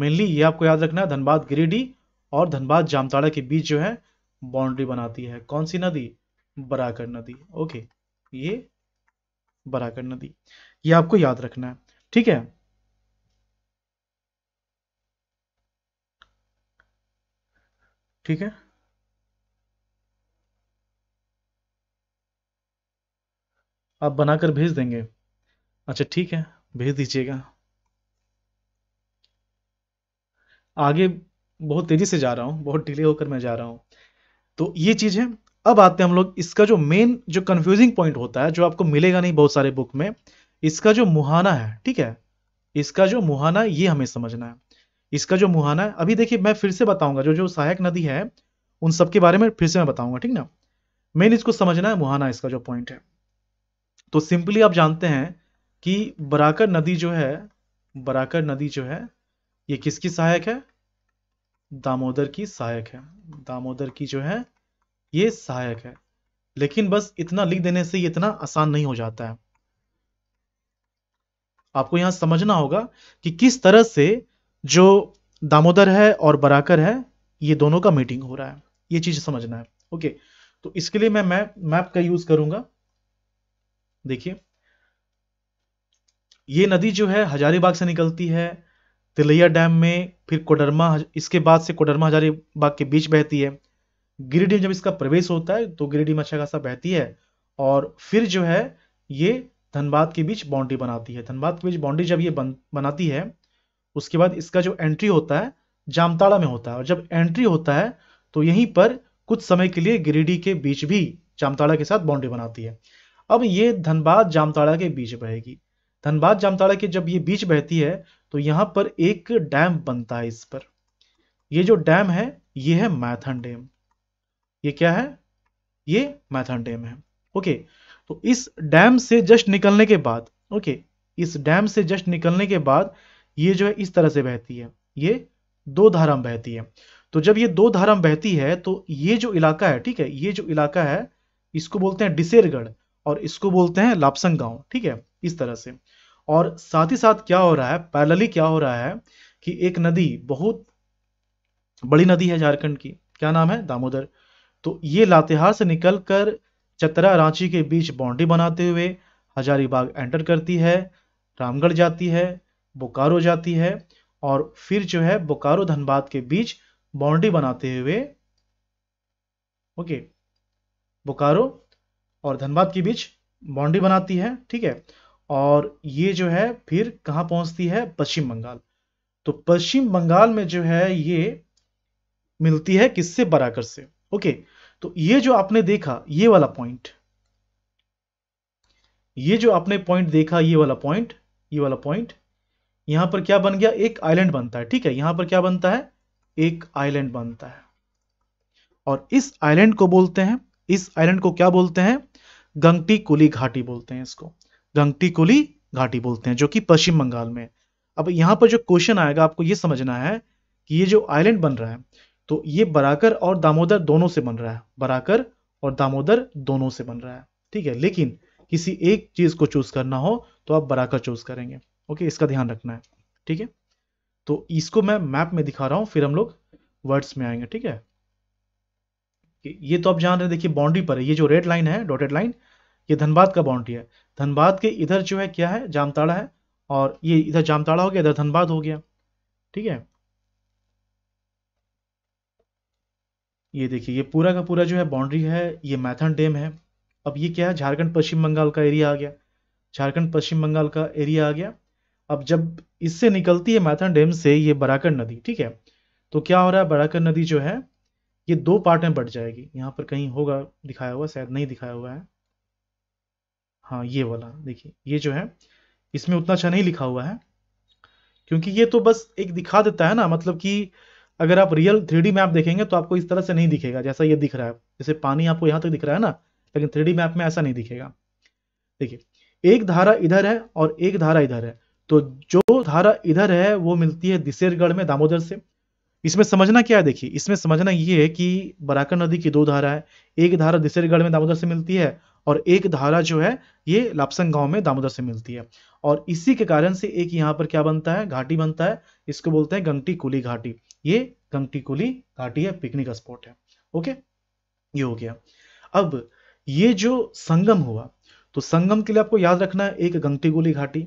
मेनली ये आपको याद रखना है धनबाद गिरिडीह और धनबाद जामताड़ा के बीच जो है बाउंड्री बनाती है कौन सी नदी बराकर नदी ओके ये बराकर नदी ये आपको याद रखना है ठीक है ठीक है आप बनाकर भेज देंगे अच्छा ठीक है भेज दीजिएगा आगे बहुत तेजी से जा रहा हूं बहुत डिले होकर मैं जा रहा हूं तो ये चीज़ है अब आते हैं हम लोग इसका जो मेन जो कंफ्यूजिंग पॉइंट होता है जो आपको मिलेगा नहीं बहुत सारे बुक में इसका जो मुहाना है ठीक है इसका जो मुहाना ये हमें समझना है इसका जो मुहाना है अभी देखिए मैं फिर से बताऊंगा जो जो सहायक नदी है उन सब के बारे में फिर से मैं बताऊंगा ठीक ना मेन इसको समझना है मुहाना इसका जो पॉइंट है तो सिंपली आप जानते हैं कि बराकर नदी जो है बराकर नदी जो है ये किसकी सहायक है दामोदर की सहायक है दामोदर की जो है ये सहायक है लेकिन बस इतना लिख देने से ये इतना आसान नहीं हो जाता है आपको यहां समझना होगा कि किस तरह से जो दामोदर है और बराकर है ये दोनों का मीटिंग हो रहा है ये चीज समझना है ओके तो इसके लिए मैं मैप मैप का यूज करूंगा देखिए ये नदी जो है हजारीबाग से निकलती है तिलैया डैम में फिर कोडरमा इसके बाद से कोडरमा हजारीबाग के बीच बहती है गिरिडीह जब इसका प्रवेश होता है तो गिरिडीह अच्छा खासा बहती है और फिर जो है ये धनबाद के बीच बाउंड्री बनाती है धनबाद के बीच बाउंड्री जब ये बन, बनाती है उसके बाद इसका जो एंट्री होता है जामताड़ा में होता है और जब एंट्री होता है तो यहीं पर कुछ समय के लिए गिरिडीह के बीच भी जामताड़ा के साथ बाउंड्री बनाती है अब ये धनबाद जामताड़ा के बीच बहेगी धनबाद जामताड़ा के जब ये बीच बहती है तो यहाँ पर एक डैम बनता है इस पर ये जो डैम है ये है मैथन डैम ये क्या है ये मैथन डैम है ओके तो इस डैम से जस्ट निकलने के बाद ओके इस डैम से जस्ट निकलने के बाद ये जो है इस तरह से बहती है ये दो धारा में बहती है तो जब ये दो धारा में बहती है तो ये जो इलाका है ठीक है ये जो इलाका है इसको बोलते हैं डिसेरगढ़ और इसको बोलते हैं लापसंग गांव ठीक है इस तरह से और साथ ही साथ क्या हो रहा है पैरली क्या हो रहा है कि एक नदी बहुत बड़ी नदी है झारखंड की क्या नाम है दामोदर तो ये लातेहार से निकलकर चतरा रांची के बीच बाउंड्री बनाते हुए हजारीबाग एंटर करती है रामगढ़ जाती है बोकारो जाती है और फिर जो है बोकारो धनबाद के बीच बाउंड्री बनाते हुए ओके बोकारो और धनबाद के बीच बाउंड्री बनाती है ठीक है और ये जो है फिर कहाँ पहुंचती है पश्चिम बंगाल तो पश्चिम बंगाल में जो है ये मिलती है किससे बराकर से ओके तो ये जो आपने देखा ये वाला पॉइंट ये जो आपने पॉइंट देखा ये वाला पॉइंट ये वाला पॉइंट यहां पर क्या बन गया एक आइलैंड बनता है ठीक है यहां पर क्या बनता है एक आइलैंड बनता है और इस आइलैंड को बोलते हैं इस आइलैंड को क्या बोलते हैं गंगटी कुली घाटी बोलते हैं इसको गंगटी कुली घाटी बोलते हैं जो कि पश्चिम बंगाल में अब यहां पर जो क्वेश्चन आएगा आपको यह समझना है कि ये जो आइलैंड बन रहा है तो ये बराकर और दामोदर दोनों से बन रहा है बराकर और दामोदर दोनों से बन रहा है ठीक है लेकिन किसी एक चीज को चूज करना हो तो आप बराकर चूज करेंगे ओके इसका ध्यान रखना है ठीक है तो इसको मैं मैप में दिखा रहा हूं फिर हम लोग वर्ड्स में आएंगे ठीक है ये तो आप जान रहे देखिए बाउंड्री पर है ये जो रेड लाइन है डॉटेड लाइन ये धनबाद का बाउंड्री है धनबाद के इधर जो है क्या है जामताड़ा है और ये इधर जामताड़ा हो गया इधर धनबाद हो गया ठीक है ये देखिए ये पूरा का पूरा जो है बाउंड्री है ये मैथन डैम है अब ये क्या है झारखंड पश्चिम बंगाल का एरिया आ गया झारखंड पश्चिम बंगाल का एरिया आ गया अब जब इससे निकलती है मैथन डैम से ये बराकर नदी ठीक है तो क्या हो रहा है बराकर नदी जो है ये दो पार्ट में बढ़ जाएगी यहाँ पर कहीं होगा दिखाया हुआ शायद नहीं दिखाया हुआ है हाँ ये वाला देखिए ये जो है इसमें उतना अच्छा नहीं लिखा हुआ है क्योंकि ये तो बस एक दिखा देता है ना मतलब कि अगर आप रियल थ्री मैप देखेंगे तो आपको इस तरह से नहीं दिखेगा जैसा ये दिख रहा है जैसे पानी आपको यहाँ तक दिख रहा है ना लेकिन थ्री मैप में ऐसा नहीं दिखेगा देखिए एक धारा इधर है और एक धारा इधर है तो जो धारा इधर है वो मिलती है दिसेरगढ़ में दामोदर से इसमें समझना क्या है देखिए इसमें समझना ये है कि बराकर नदी की दो धारा है एक धारा दिसेरगढ़ में दामोदर से मिलती है और एक धारा जो है ये लापसंग गांव में दामोदर से मिलती है और इसी के कारण से एक यहाँ पर क्या बनता है घाटी बनता है इसको बोलते हैं गंगटी कुली घाटी ये गंगटी कुली घाटी है पिकनिक स्पॉट है ओके ये हो गया अब ये जो संगम हुआ तो संगम के लिए आपको याद रखना है एक गंगटी कुली घाटी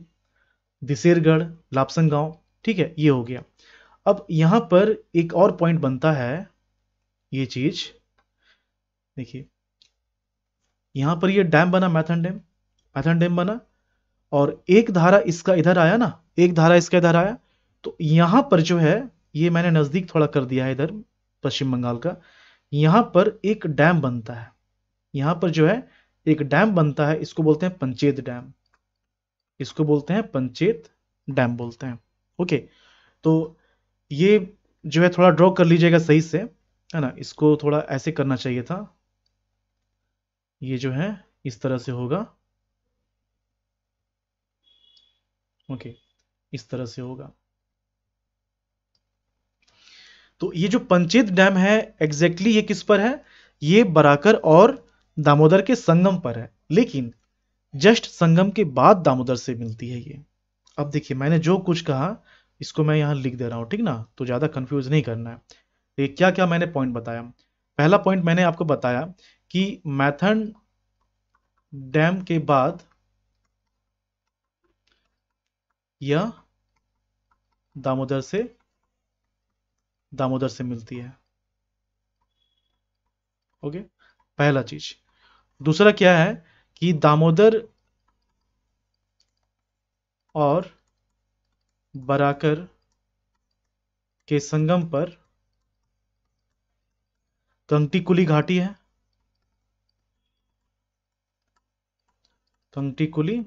दिसेरगढ़ लापसन गांव ठीक है ये हो गया अब यहां पर एक और पॉइंट बनता है ये चीज देखिए यहां पर ये डैम बना मैथन डैम मैथन डैम बना और एक धारा इसका इधर आया ना एक धारा इसका इधर आया तो यहां पर जो है ये मैंने नज़दीक थोड़ा कर दिया है इधर पश्चिम बंगाल का यहां पर एक डैम बनता है यहां पर जो है एक डैम बनता है इसको बोलते हैं पंचेत डैम इसको बोलते हैं पंचेत डैम बोलते हैं ओके तो ये जो है थोड़ा ड्रॉ कर लीजिएगा सही से है ना इसको थोड़ा ऐसे करना चाहिए था ये जो है इस तरह से होगा ओके इस तरह से होगा तो ये जो पंचेत डैम है एग्जैक्टली exactly ये किस पर है ये बराकर और दामोदर के संगम पर है लेकिन जस्ट संगम के बाद दामोदर से मिलती है ये अब देखिए मैंने जो कुछ कहा इसको मैं यहाँ लिख दे रहा हूँ ठीक ना तो ज़्यादा कन्फ्यूज नहीं करना है ये क्या क्या मैंने पॉइंट बताया पहला पॉइंट मैंने आपको बताया कि मैथन डैम के बाद यह दामोदर से दामोदर से मिलती है ओके पहला चीज दूसरा क्या है कि दामोदर और बराकर के संगम पर तंतिकुली घाटी है तंतिकुली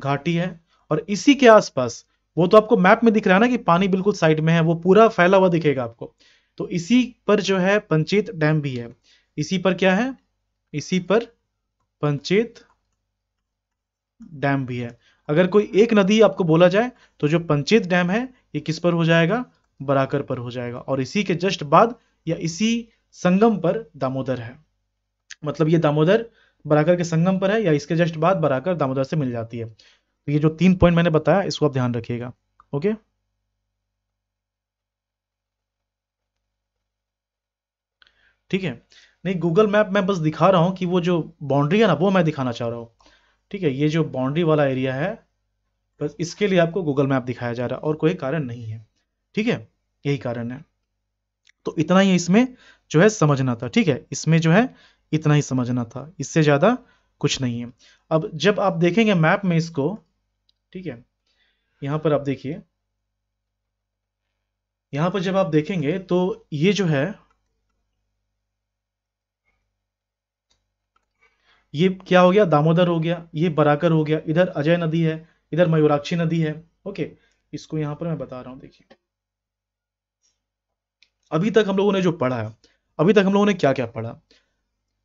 घाटी है और इसी के आसपास वो तो आपको मैप में दिख रहा है ना कि पानी बिल्कुल साइड में है वो पूरा फैला हुआ दिखेगा आपको तो इसी पर जो है पंचेत डैम भी है इसी पर क्या है इसी पर पंचेत डैम भी है अगर कोई एक नदी आपको बोला जाए तो जो पंचेत डैम है ये किस पर हो जाएगा बराकर पर हो जाएगा और इसी के जस्ट बाद या इसी संगम पर दामोदर है मतलब ये दामोदर बराकर के संगम पर है या इसके जस्ट बाद बराकर दामोदर से मिल जाती है तो ये जो तीन पॉइंट मैंने बताया इसको आप ध्यान रखिएगा ओके ठीक है नहीं गूगल मैप मैं बस दिखा रहा हूँ कि वो जो बाउंड्री है ना वो मैं दिखाना चाह रहा हूँ ठीक है ये जो बाउंड्री वाला एरिया है बस इसके लिए आपको गूगल मैप दिखाया जा रहा है और कोई कारण नहीं है ठीक है यही कारण है तो इतना ही इसमें जो है समझना था ठीक है इसमें जो है इतना ही समझना था इससे ज़्यादा कुछ नहीं है अब जब आप देखेंगे मैप में इसको ठीक है यहाँ पर आप देखिए यहाँ पर जब आप देखेंगे तो ये जो है ये क्या हो गया दामोदर हो गया ये बराकर हो गया इधर अजय नदी है इधर मयूराक्षी नदी है ओके इसको यहाँ पर मैं बता रहा हूँ देखिए अभी तक हम लोगों ने जो पढ़ा अभी तक हम लोगों ने क्या क्या पढ़ा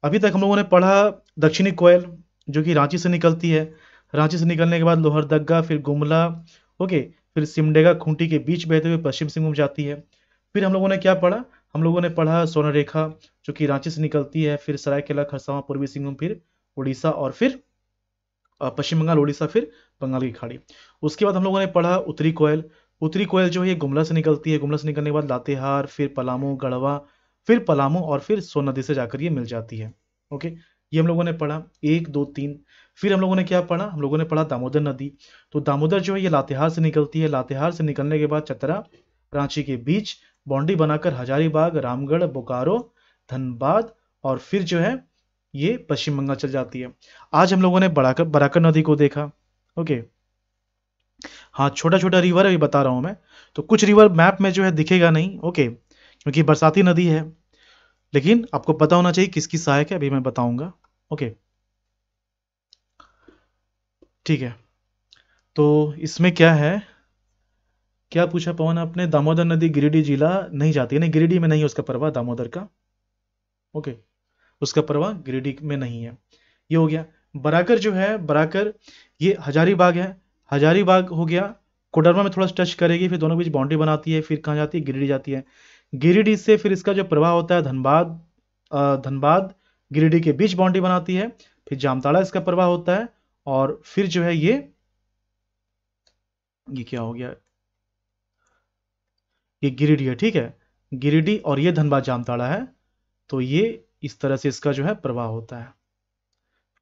अभी तक हम लोगों ने पढ़ा दक्षिणी कोयल जो कि रांची से निकलती है रांची से निकलने के बाद लोहरदग्गा फिर गुमला ओके फिर सिमडेगा खूंटी के बीच बहते हुए पश्चिम सिंहभूम जाती है फिर हम लोगों ने क्या पढ़ा हम लोगों ने पढ़ा सोनरेखा जो कि रांची से निकलती है फिर सरायकेला खरसावा पूर्वी सिंहभूम फिर उड़ीसा और फिर पश्चिम बंगाल उड़ीसा फिर बंगाल की खाड़ी उसके बाद हम लोगों ने पढ़ा उत्तरी कोयल उत्तरी कोयल जो है गुमला से निकलती है गुमला से निकलने के बाद लातेहार फिर पलामू गढ़वा फिर पलामू और फिर सोन नदी से जाकर ये मिल जाती है ओके ये हम लोगों ने पढ़ा एक दो तीन फिर हम लोगों ने क्या पढ़ा हम लोगों ने पढ़ा दामोदर नदी तो दामोदर जो है ये लातेहार से निकलती है लातेहार से निकलने के बाद चतरा रांची के बीच बाउंड्री बनाकर हजारीबाग रामगढ़ बोकारो धनबाद और फिर जो है ये पश्चिम बंगाल चल जाती है आज हम लोगों ने बराकर बराकर नदी को देखा ओके हाँ छोटा छोटा रिवर अभी बता रहा हूँ मैं तो कुछ रिवर मैप में जो है दिखेगा नहीं ओके क्योंकि बरसाती नदी है लेकिन आपको पता होना चाहिए किसकी सहायक है अभी मैं बताऊंगा ओके ठीक है तो इसमें क्या है क्या पूछा पवन आपने दामोदर नदी गिरिडीह जिला नहीं जाती है नहीं गिरिडीह में नहीं है उसका प्रवाह दामोदर का ओके उसका प्रवाह गिरिडीह में नहीं है ये हो गया बराकर जो है बराकर ये हजारीबाग है हजारीबाग हो गया कोडरमा में थोड़ा टच करेगी फिर दोनों के बीच बाउंड्री बनाती है फिर कहाँ जाती है गिरिडीह जाती है गिरिडीह से फिर इसका जो प्रवाह होता है धनबाद धनबाद गिरिडीह के बीच बाउंड्री बनाती है फिर जामताड़ा इसका प्रवाह होता है और फिर जो है ये ये क्या हो गया ये गिरिडीह ठीक है गिरिडीह और ये धनबाद जामताड़ा है तो ये इस तरह से इसका जो है प्रवाह होता है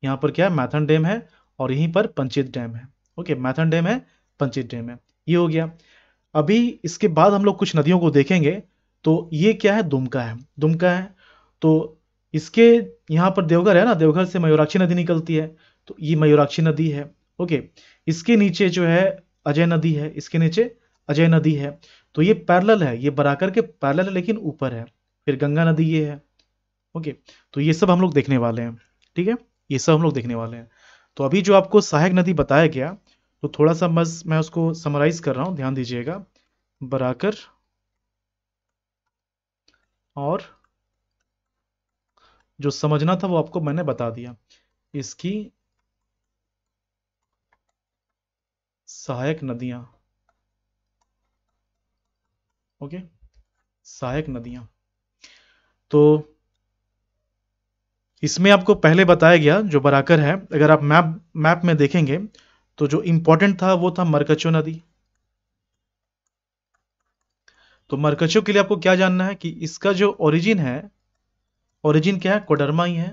यहाँ पर क्या है मैथन डैम है और यहीं पर पंचित डैम है ओके मैथन डैम है पंचित डैम है ये हो गया अभी इसके बाद हम लोग कुछ नदियों को देखेंगे तो ये क्या है दुमका है दुमका है तो इसके यहाँ पर देवघर है ना देवघर से मयूराक्षी नदी निकलती है तो ये मयूराक्षी नदी है ओके इसके नीचे जो है अजय नदी है इसके नीचे अजय नदी है तो ये पैरल है ये बराकर के पैरल है लेकिन ऊपर है फिर गंगा नदी ये है ओके तो ये सब हम लोग देखने वाले हैं ठीक है ये सब हम लोग देखने वाले हैं तो अभी जो आपको सहायक नदी बताया गया तो थोड़ा सा बस मैं उसको समराइज कर रहा हूँ ध्यान दीजिएगा बराकर और जो समझना था वो आपको मैंने बता दिया इसकी सहायक नदियां ओके सहायक नदियां तो इसमें आपको पहले बताया गया जो बराकर है अगर आप मैप मैप में देखेंगे तो जो इंपॉर्टेंट था वो था मरकचो नदी तो मरकचो के लिए आपको क्या जानना है कि इसका जो ओरिजिन है ओरिजिन क्या है कोडरमा ही है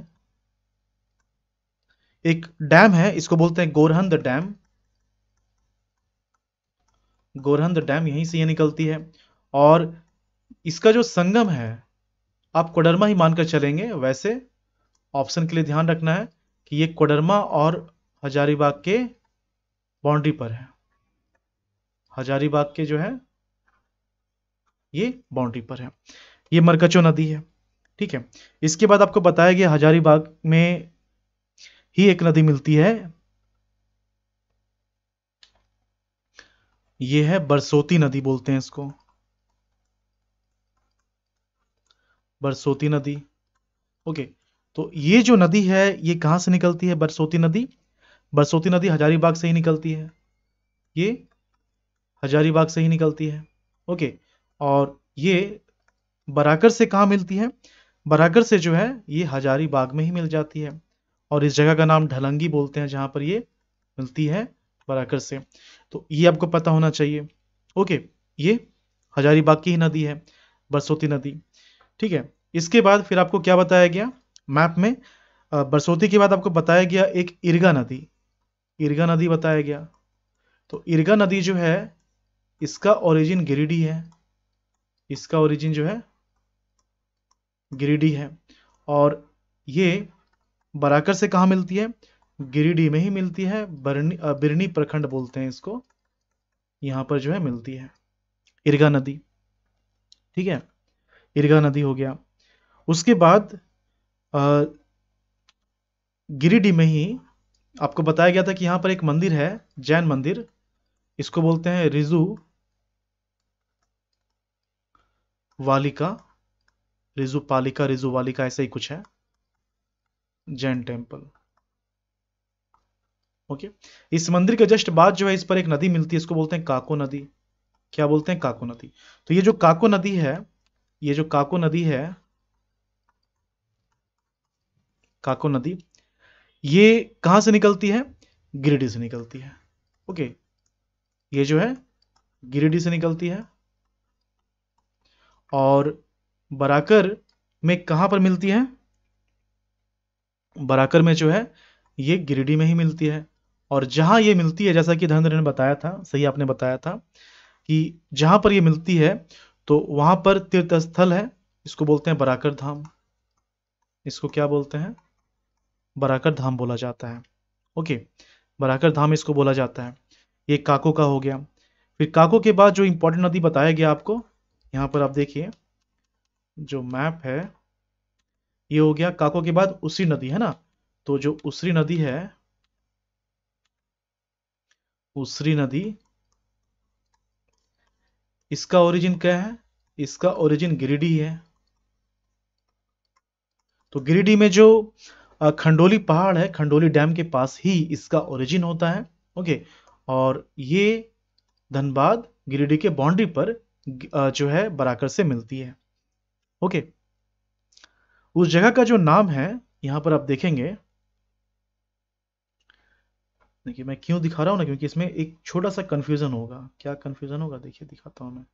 एक डैम है इसको बोलते हैं गोरहंद डैम गोरहंद डैम यहीं से ये यह निकलती है और इसका जो संगम है आप कोडरमा ही मानकर चलेंगे वैसे ऑप्शन के लिए ध्यान रखना है कि ये कोडरमा और हजारीबाग के बाउंड्री पर है हजारीबाग के जो है ये बाउंड्री पर है ये मरकचो नदी है ठीक है इसके बाद आपको बताया गया हजारीबाग में ही एक नदी मिलती है ये है बरसोती नदी बोलते हैं इसको बरसोती नदी ओके तो ये जो नदी है ये कहाँ से निकलती है बरसोती नदी बरसोती नदी हजारीबाग से ही निकलती है ये हजारीबाग से ही निकलती है ओके और ये बराकर से कहाँ मिलती है बराकर से जो है ये हजारीबाग में ही मिल जाती है और इस जगह का नाम ढलंगी बोलते हैं जहां पर ये मिलती है बराकर से तो ये आपको पता होना चाहिए ओके ये हजारीबाग की ही नदी है बरसोती नदी ठीक है इसके बाद फिर आपको क्या बताया गया मैप में बरसोती के बाद आपको बताया गया एक इर्गा नदी इर्गा नदी बताया गया तो इर्गा नदी जो है इसका ओरिजिन गिरिडीह है इसका ओरिजिन जो है गिरिडीह है और ये बराकर से कहा मिलती है गिरिडीह में ही मिलती है बरनी बिरनी प्रखंड बोलते हैं इसको यहाँ पर जो है मिलती है इर्गा नदी ठीक है इर्गा नदी हो गया उसके बाद गिरिडीह में ही आपको बताया गया था कि यहाँ पर एक मंदिर है जैन मंदिर इसको बोलते हैं रिजु वालिका रिजु पालिका रिजु वालिका ऐसा ही कुछ है जैन टेम्पल ओके इस मंदिर के जस्ट बाद जो है इस पर एक नदी मिलती है इसको बोलते हैं काको नदी क्या बोलते हैं काको नदी तो ये जो काको नदी है ये जो काको नदी है काको नदी ये कहाँ से निकलती है गिरिडीह से निकलती है ओके ये जो है गिरिडीह से निकलती है और बराकर में कहाँ पर मिलती है बराकर में जो है ये गिरिडीह में ही मिलती है और जहाँ ये मिलती है जैसा कि धनंद्र ने बताया था सही आपने बताया था कि जहाँ पर ये मिलती है तो वहाँ पर तीर्थस्थल है इसको बोलते हैं बराकर धाम इसको क्या बोलते हैं बराकर धाम बोला जाता है ओके बराकर धाम इसको बोला जाता है ये काको का हो गया फिर काको के बाद जो इंपॉर्टेंट नदी बताया गया आपको यहाँ पर आप देखिए जो मैप है ये हो गया काको के बाद उसी नदी है ना तो जो उसरी नदी है उसरी नदी इसका ओरिजिन क्या है इसका ओरिजिन गिरिडीह है तो गिरिडीह में जो खंडोली पहाड़ है खंडोली डैम के पास ही इसका ओरिजिन होता है ओके और ये धनबाद गिरिडीह के बाउंड्री पर जो है बराकर से मिलती है ओके उस जगह का जो नाम है यहां पर आप देखेंगे देखिए मैं क्यों दिखा रहा हूं ना क्योंकि इसमें एक छोटा सा कंफ्यूजन होगा क्या कंफ्यूजन होगा देखिए दिखाता हूं मैं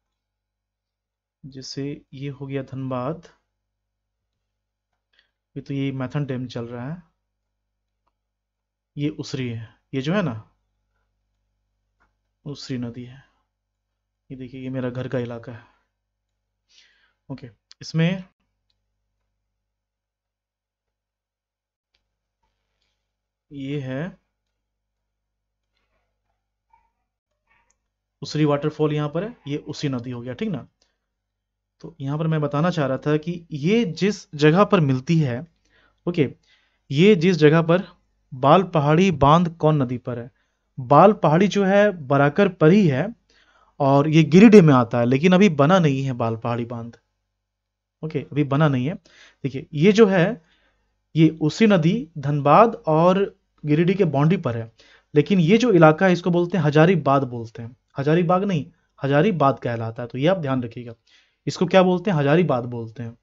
जैसे ये हो गया धनबाद ये तो ये मैथन डैम चल रहा है ये उसरी है ये जो है ना उसरी नदी है ये देखिए ये मेरा घर का इलाका है ओके इसमें ये है उसरी वाटरफॉल यहां पर है ये उसी नदी हो गया ठीक ना तो यहाँ पर मैं बताना चाह रहा था कि ये जिस जगह पर मिलती है ओके ये जिस जगह पर बाल पहाड़ी बांध कौन नदी पर है बाल पहाड़ी जो है बराकर पर ही है और ये गिरिडीह में आता है लेकिन अभी बना नहीं है बाल पहाड़ी बांध ओके अभी बना नहीं है देखिए ये जो है ये उसी नदी धनबाद और गिरिडीह के बाउंड्री पर है लेकिन ये जो इलाका है इसको बोलते हैं हजारीबाग बोलते हैं हजारीबाग नहीं हजारीबाग कहलाता है तो ये आप ध्यान रखिएगा इसको क्या बोलते हैं हजारी बात बोलते हैं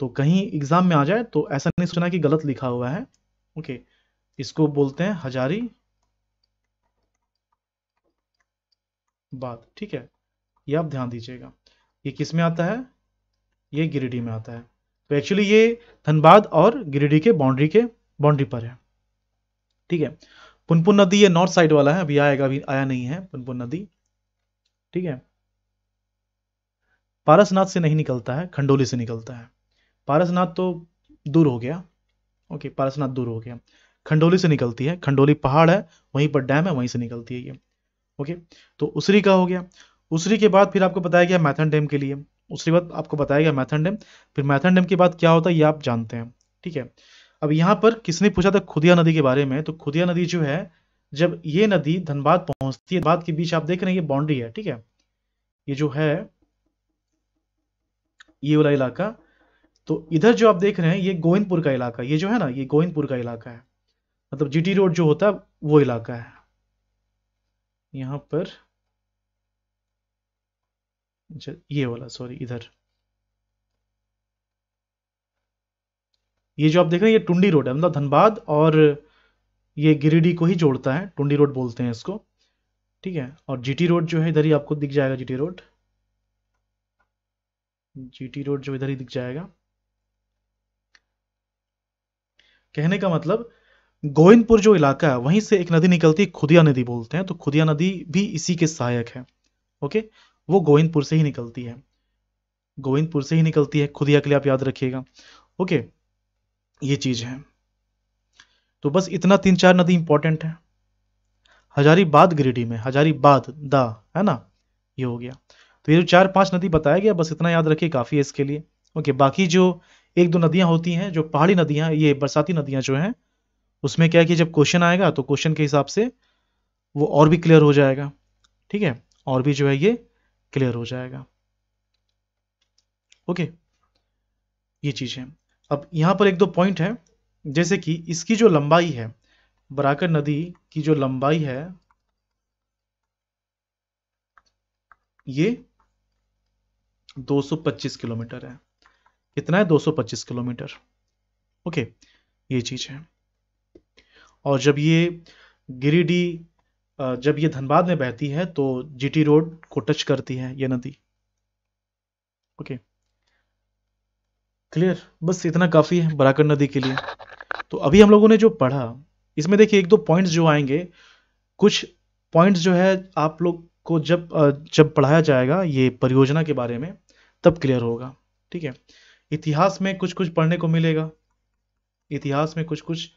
तो कहीं एग्जाम में आ जाए तो ऐसा नहीं सोचना कि गलत लिखा हुआ है ओके इसको बोलते हैं हजारी बात ठीक है ये आप ध्यान दीजिएगा ये किस में आता है ये गिरिडीह में आता है तो एक्चुअली ये धनबाद और गिरिडीह के बाउंड्री के बाउंड्री पर है ठीक है पुनपुन नदी ये नॉर्थ साइड वाला है अभी आएगा अभी आया नहीं है पुनपुन नदी ठीक है पारसनाथ से नहीं निकलता है खंडोली से निकलता है पारसनाथ तो दूर हो गया ओके पारसनाथ दूर हो गया खंडोली से निकलती है खंडोली पहाड़ है वहीं पर डैम है वहीं से निकलती है ये ओके तो उसरी का हो गया उसरी के बाद फिर आपको बताया गया मैथन डैम के लिए उसरी बाद आपको बताया गया मैथन डैम फिर मैथन डैम के बाद क्या होता है ये आप जानते हैं ठीक है अब यहाँ पर किसने पूछा था खुदिया नदी के बारे में तो खुदिया नदी जो है जब ये नदी धनबाद पहुंचती है धनबाद के बीच आप देख रहे हैं ये बाउंड्री है ठीक है ये जो है ये वाला इलाका तो इधर जो आप देख रहे हैं ये गोविंदपुर का इलाका ये जो है ना ये गोविंदपुर का इलाका है मतलब जीटी रोड जो होता है वो इलाका है यहाँ पर अच्छा, ये वाला सॉरी इधर ये जो आप देख रहे हैं ये टुंडी रोड है मतलब धनबाद और ये गिरिडीह को ही जोड़ता है टुंडी रोड बोलते हैं इसको ठीक है और जीटी रोड जो है इधर ही आपको दिख जाएगा जीटी रोड जीटी रोड जो इधर ही दिख जाएगा कहने का मतलब गोविंदपुर जो इलाका है वहीं से एक नदी निकलती है खुदिया नदी बोलते हैं तो खुदिया नदी भी इसी के सहायक है ओके वो गोविंदपुर से ही निकलती है गोविंदपुर से ही निकलती है खुदिया के लिए आप याद रखिएगा ओके ये चीज है तो बस इतना तीन चार नदी इंपॉर्टेंट है हजारीबाग गिरिडीह में हजारीबाद द है ना ये हो गया तो ये जो चार पांच नदी बताया गया बस इतना याद रखिए काफ़ी है इसके लिए ओके बाकी जो एक दो नदियां होती हैं जो पहाड़ी नदियां ये बरसाती नदियां जो हैं उसमें क्या है कि जब क्वेश्चन आएगा तो क्वेश्चन के हिसाब से वो और भी क्लियर हो जाएगा ठीक है और भी जो है ये क्लियर हो जाएगा ओके ये चीज है अब यहाँ पर एक दो पॉइंट है जैसे कि इसकी जो लंबाई है बराकर नदी की जो लंबाई है ये 225 किलोमीटर है कितना है 225 किलोमीटर ओके ये चीज है और जब ये गिरिडीह जब ये धनबाद में बहती है तो जीटी रोड को टच करती है ये नदी ओके क्लियर बस इतना काफी है बराकर नदी के लिए तो अभी हम लोगों ने जो पढ़ा इसमें देखिए एक दो पॉइंट्स जो आएंगे कुछ पॉइंट्स जो है आप लोग को जब जब पढ़ाया जाएगा ये परियोजना के बारे में तब क्लियर होगा ठीक है इतिहास में कुछ कुछ पढ़ने को मिलेगा इतिहास में कुछ कुछ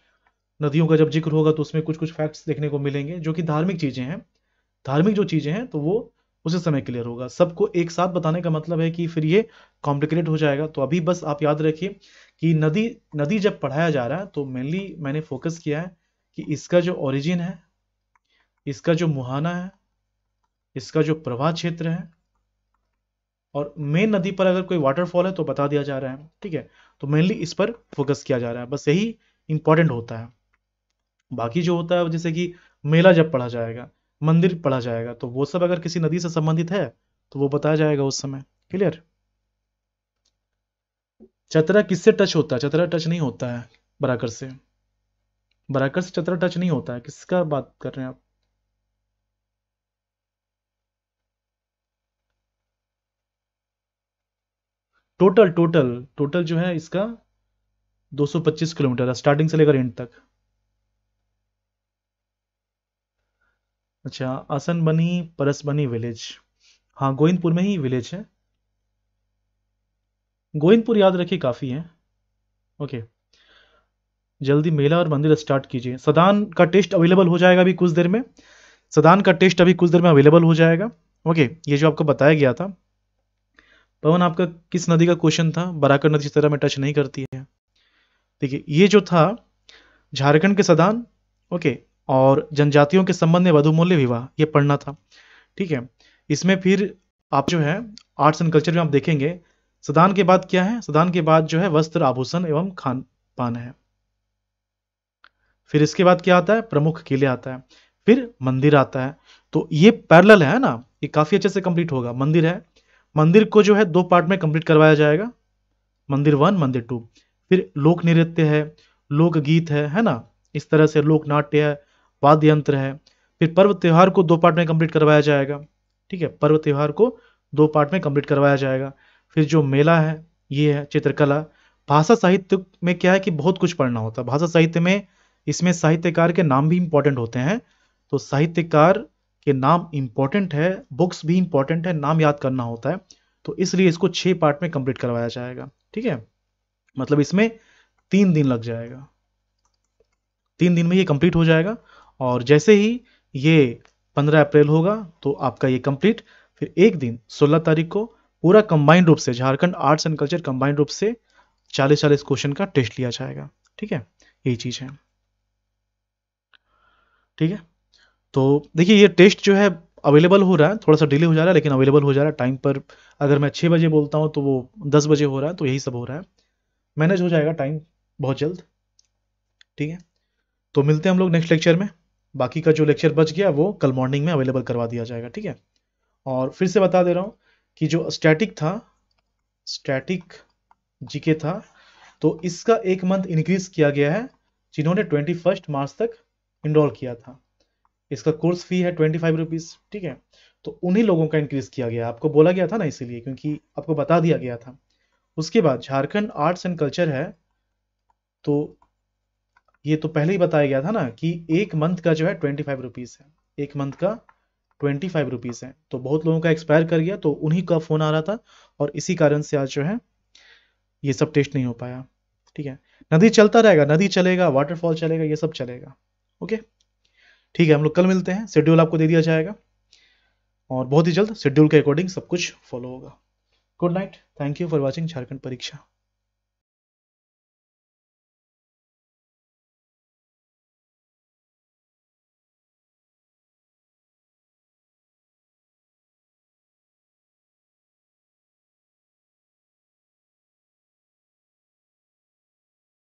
नदियों का जब जिक्र होगा तो उसमें कुछ कुछ फैक्ट्स देखने को मिलेंगे जो कि धार्मिक चीज़ें हैं धार्मिक जो चीज़ें हैं तो वो उसी समय क्लियर होगा सबको एक साथ बताने का मतलब है कि फिर ये कॉम्प्लिकेटेड हो जाएगा तो अभी बस आप याद रखिए कि नदी नदी जब पढ़ाया जा रहा है तो मेनली मैंने फोकस किया है कि इसका जो ओरिजिन है इसका जो मुहाना है इसका जो प्रवाह क्षेत्र है और मेन नदी पर अगर कोई वाटरफॉल है तो बता दिया जा रहा है ठीक है तो मेनली इस पर फोकस किया जा रहा है बस यही इंपॉर्टेंट होता है बाकी जो होता है जैसे कि मेला जब पढ़ा जाएगा मंदिर पढ़ा जाएगा तो वो सब अगर किसी नदी से संबंधित है तो वो बताया जाएगा उस समय क्लियर चतरा किससे टच होता है चतरा टच नहीं होता है बराकर से बराकर से चतरा टच नहीं होता है किसका बात कर रहे हैं आप टोटल टोटल टोटल जो है इसका 225 किलोमीटर है स्टार्टिंग से लेकर एंड तक अच्छा आसन बनी बनी विलेज हाँ गोविंदपुर में ही विलेज है गोविंदपुर याद रखिए काफ़ी है ओके जल्दी मेला और मंदिर स्टार्ट कीजिए सदान का टेस्ट अवेलेबल हो जाएगा अभी कुछ देर में सदान का टेस्ट अभी कुछ देर में अवेलेबल हो जाएगा ओके ये जो आपको बताया गया था पवन आपका किस नदी का क्वेश्चन था बराकर नदी इस तरह में टच नहीं करती है देखिए ये जो था झारखंड के सदान ओके और जनजातियों के संबंध में वधुमूल्य विवाह ये पढ़ना था ठीक है इसमें फिर आप जो है आर्ट्स एंड कल्चर में आप देखेंगे सदान के बाद क्या है सदान के बाद जो है वस्त्र आभूषण एवं खान पान है फिर इसके बाद क्या आता है प्रमुख किले आता है फिर मंदिर आता है तो ये पैरल है ना ये काफी अच्छे से कंप्लीट होगा मंदिर है मंदिर को जो है दो पार्ट में कंप्लीट करवाया जाएगा मंदिर वन मंदिर टू फिर लोक नृत्य है लोक गीत है है ना इस तरह से लोक नाट्य है वाद्य यंत्र है फिर पर्व त्यौहार को दो पार्ट में कंप्लीट करवाया जाएगा ठीक है पर्व त्यौहार को दो पार्ट में कंप्लीट करवाया जाएगा फिर जो मेला है ये है चित्रकला भाषा साहित्य में क्या है कि बहुत कुछ पढ़ना होता है भाषा साहित्य में इसमें साहित्यकार के नाम भी इंपॉर्टेंट होते हैं तो साहित्यकार कि नाम इम्पॉर्टेंट है बुक्स भी इम्पॉर्टेंट है नाम याद करना होता है तो इसलिए इसको छः पार्ट में कंप्लीट करवाया जाएगा ठीक है मतलब इसमें तीन दिन लग जाएगा तीन दिन में ये कंप्लीट हो जाएगा और जैसे ही ये पंद्रह अप्रैल होगा तो आपका ये कंप्लीट फिर एक दिन सोलह तारीख को पूरा कंबाइंड रूप से Jharkhand arts and culture combined रूप से चालीस चालीस क्वेश्चन का टेस्ट लिया जाएगा ठीक है यही चीज़ है ठीक है तो देखिए ये टेस्ट जो है अवेलेबल हो रहा है थोड़ा सा डिले हो जा रहा है लेकिन अवेलेबल हो जा रहा है टाइम पर अगर मैं छः बजे बोलता हूँ तो वो दस बजे हो रहा है तो यही सब हो रहा है मैनेज हो जाएगा टाइम बहुत जल्द ठीक है तो मिलते हैं हम लोग नेक्स्ट लेक्चर में बाकी का जो लेक्चर बच गया वो कल मॉर्निंग में अवेलेबल करवा दिया जाएगा ठीक है और फिर से बता दे रहा हूँ कि जो स्टैटिक था स्टैटिक जीके था तो इसका एक मंथ इंक्रीज किया गया है जिन्होंने ट्वेंटी फर्स्ट मार्च तक इनरोल किया था इसका कोर्स फी है ट्वेंटी फाइव रुपीज़ ठीक है तो उन्हीं लोगों का इंक्रीज़ किया गया आपको बोला गया था ना इसीलिए क्योंकि आपको बता दिया गया था उसके बाद झारखंड आर्ट्स एंड कल्चर है तो ये तो पहले ही बताया गया था ना कि एक मंथ का जो है ट्वेंटी फाइव रुपीज़ है एक मंथ का ट्वेंटी फाइव रुपीज़ है तो बहुत लोगों का एक्सपायर कर गया तो उन्हीं का फ़ोन आ रहा था और इसी कारण से आज जो है ये सब टेस्ट नहीं हो पाया ठीक है नदी चलता रहेगा नदी चलेगा वाटरफॉल चलेगा ये सब चलेगा ओके ठीक है हम लोग कल मिलते हैं शेड्यूल आपको दे दिया जाएगा और बहुत ही जल्द शेड्यूल के अकॉर्डिंग सब कुछ फॉलो होगा good night thank you for watching Jharkhand परीक्षा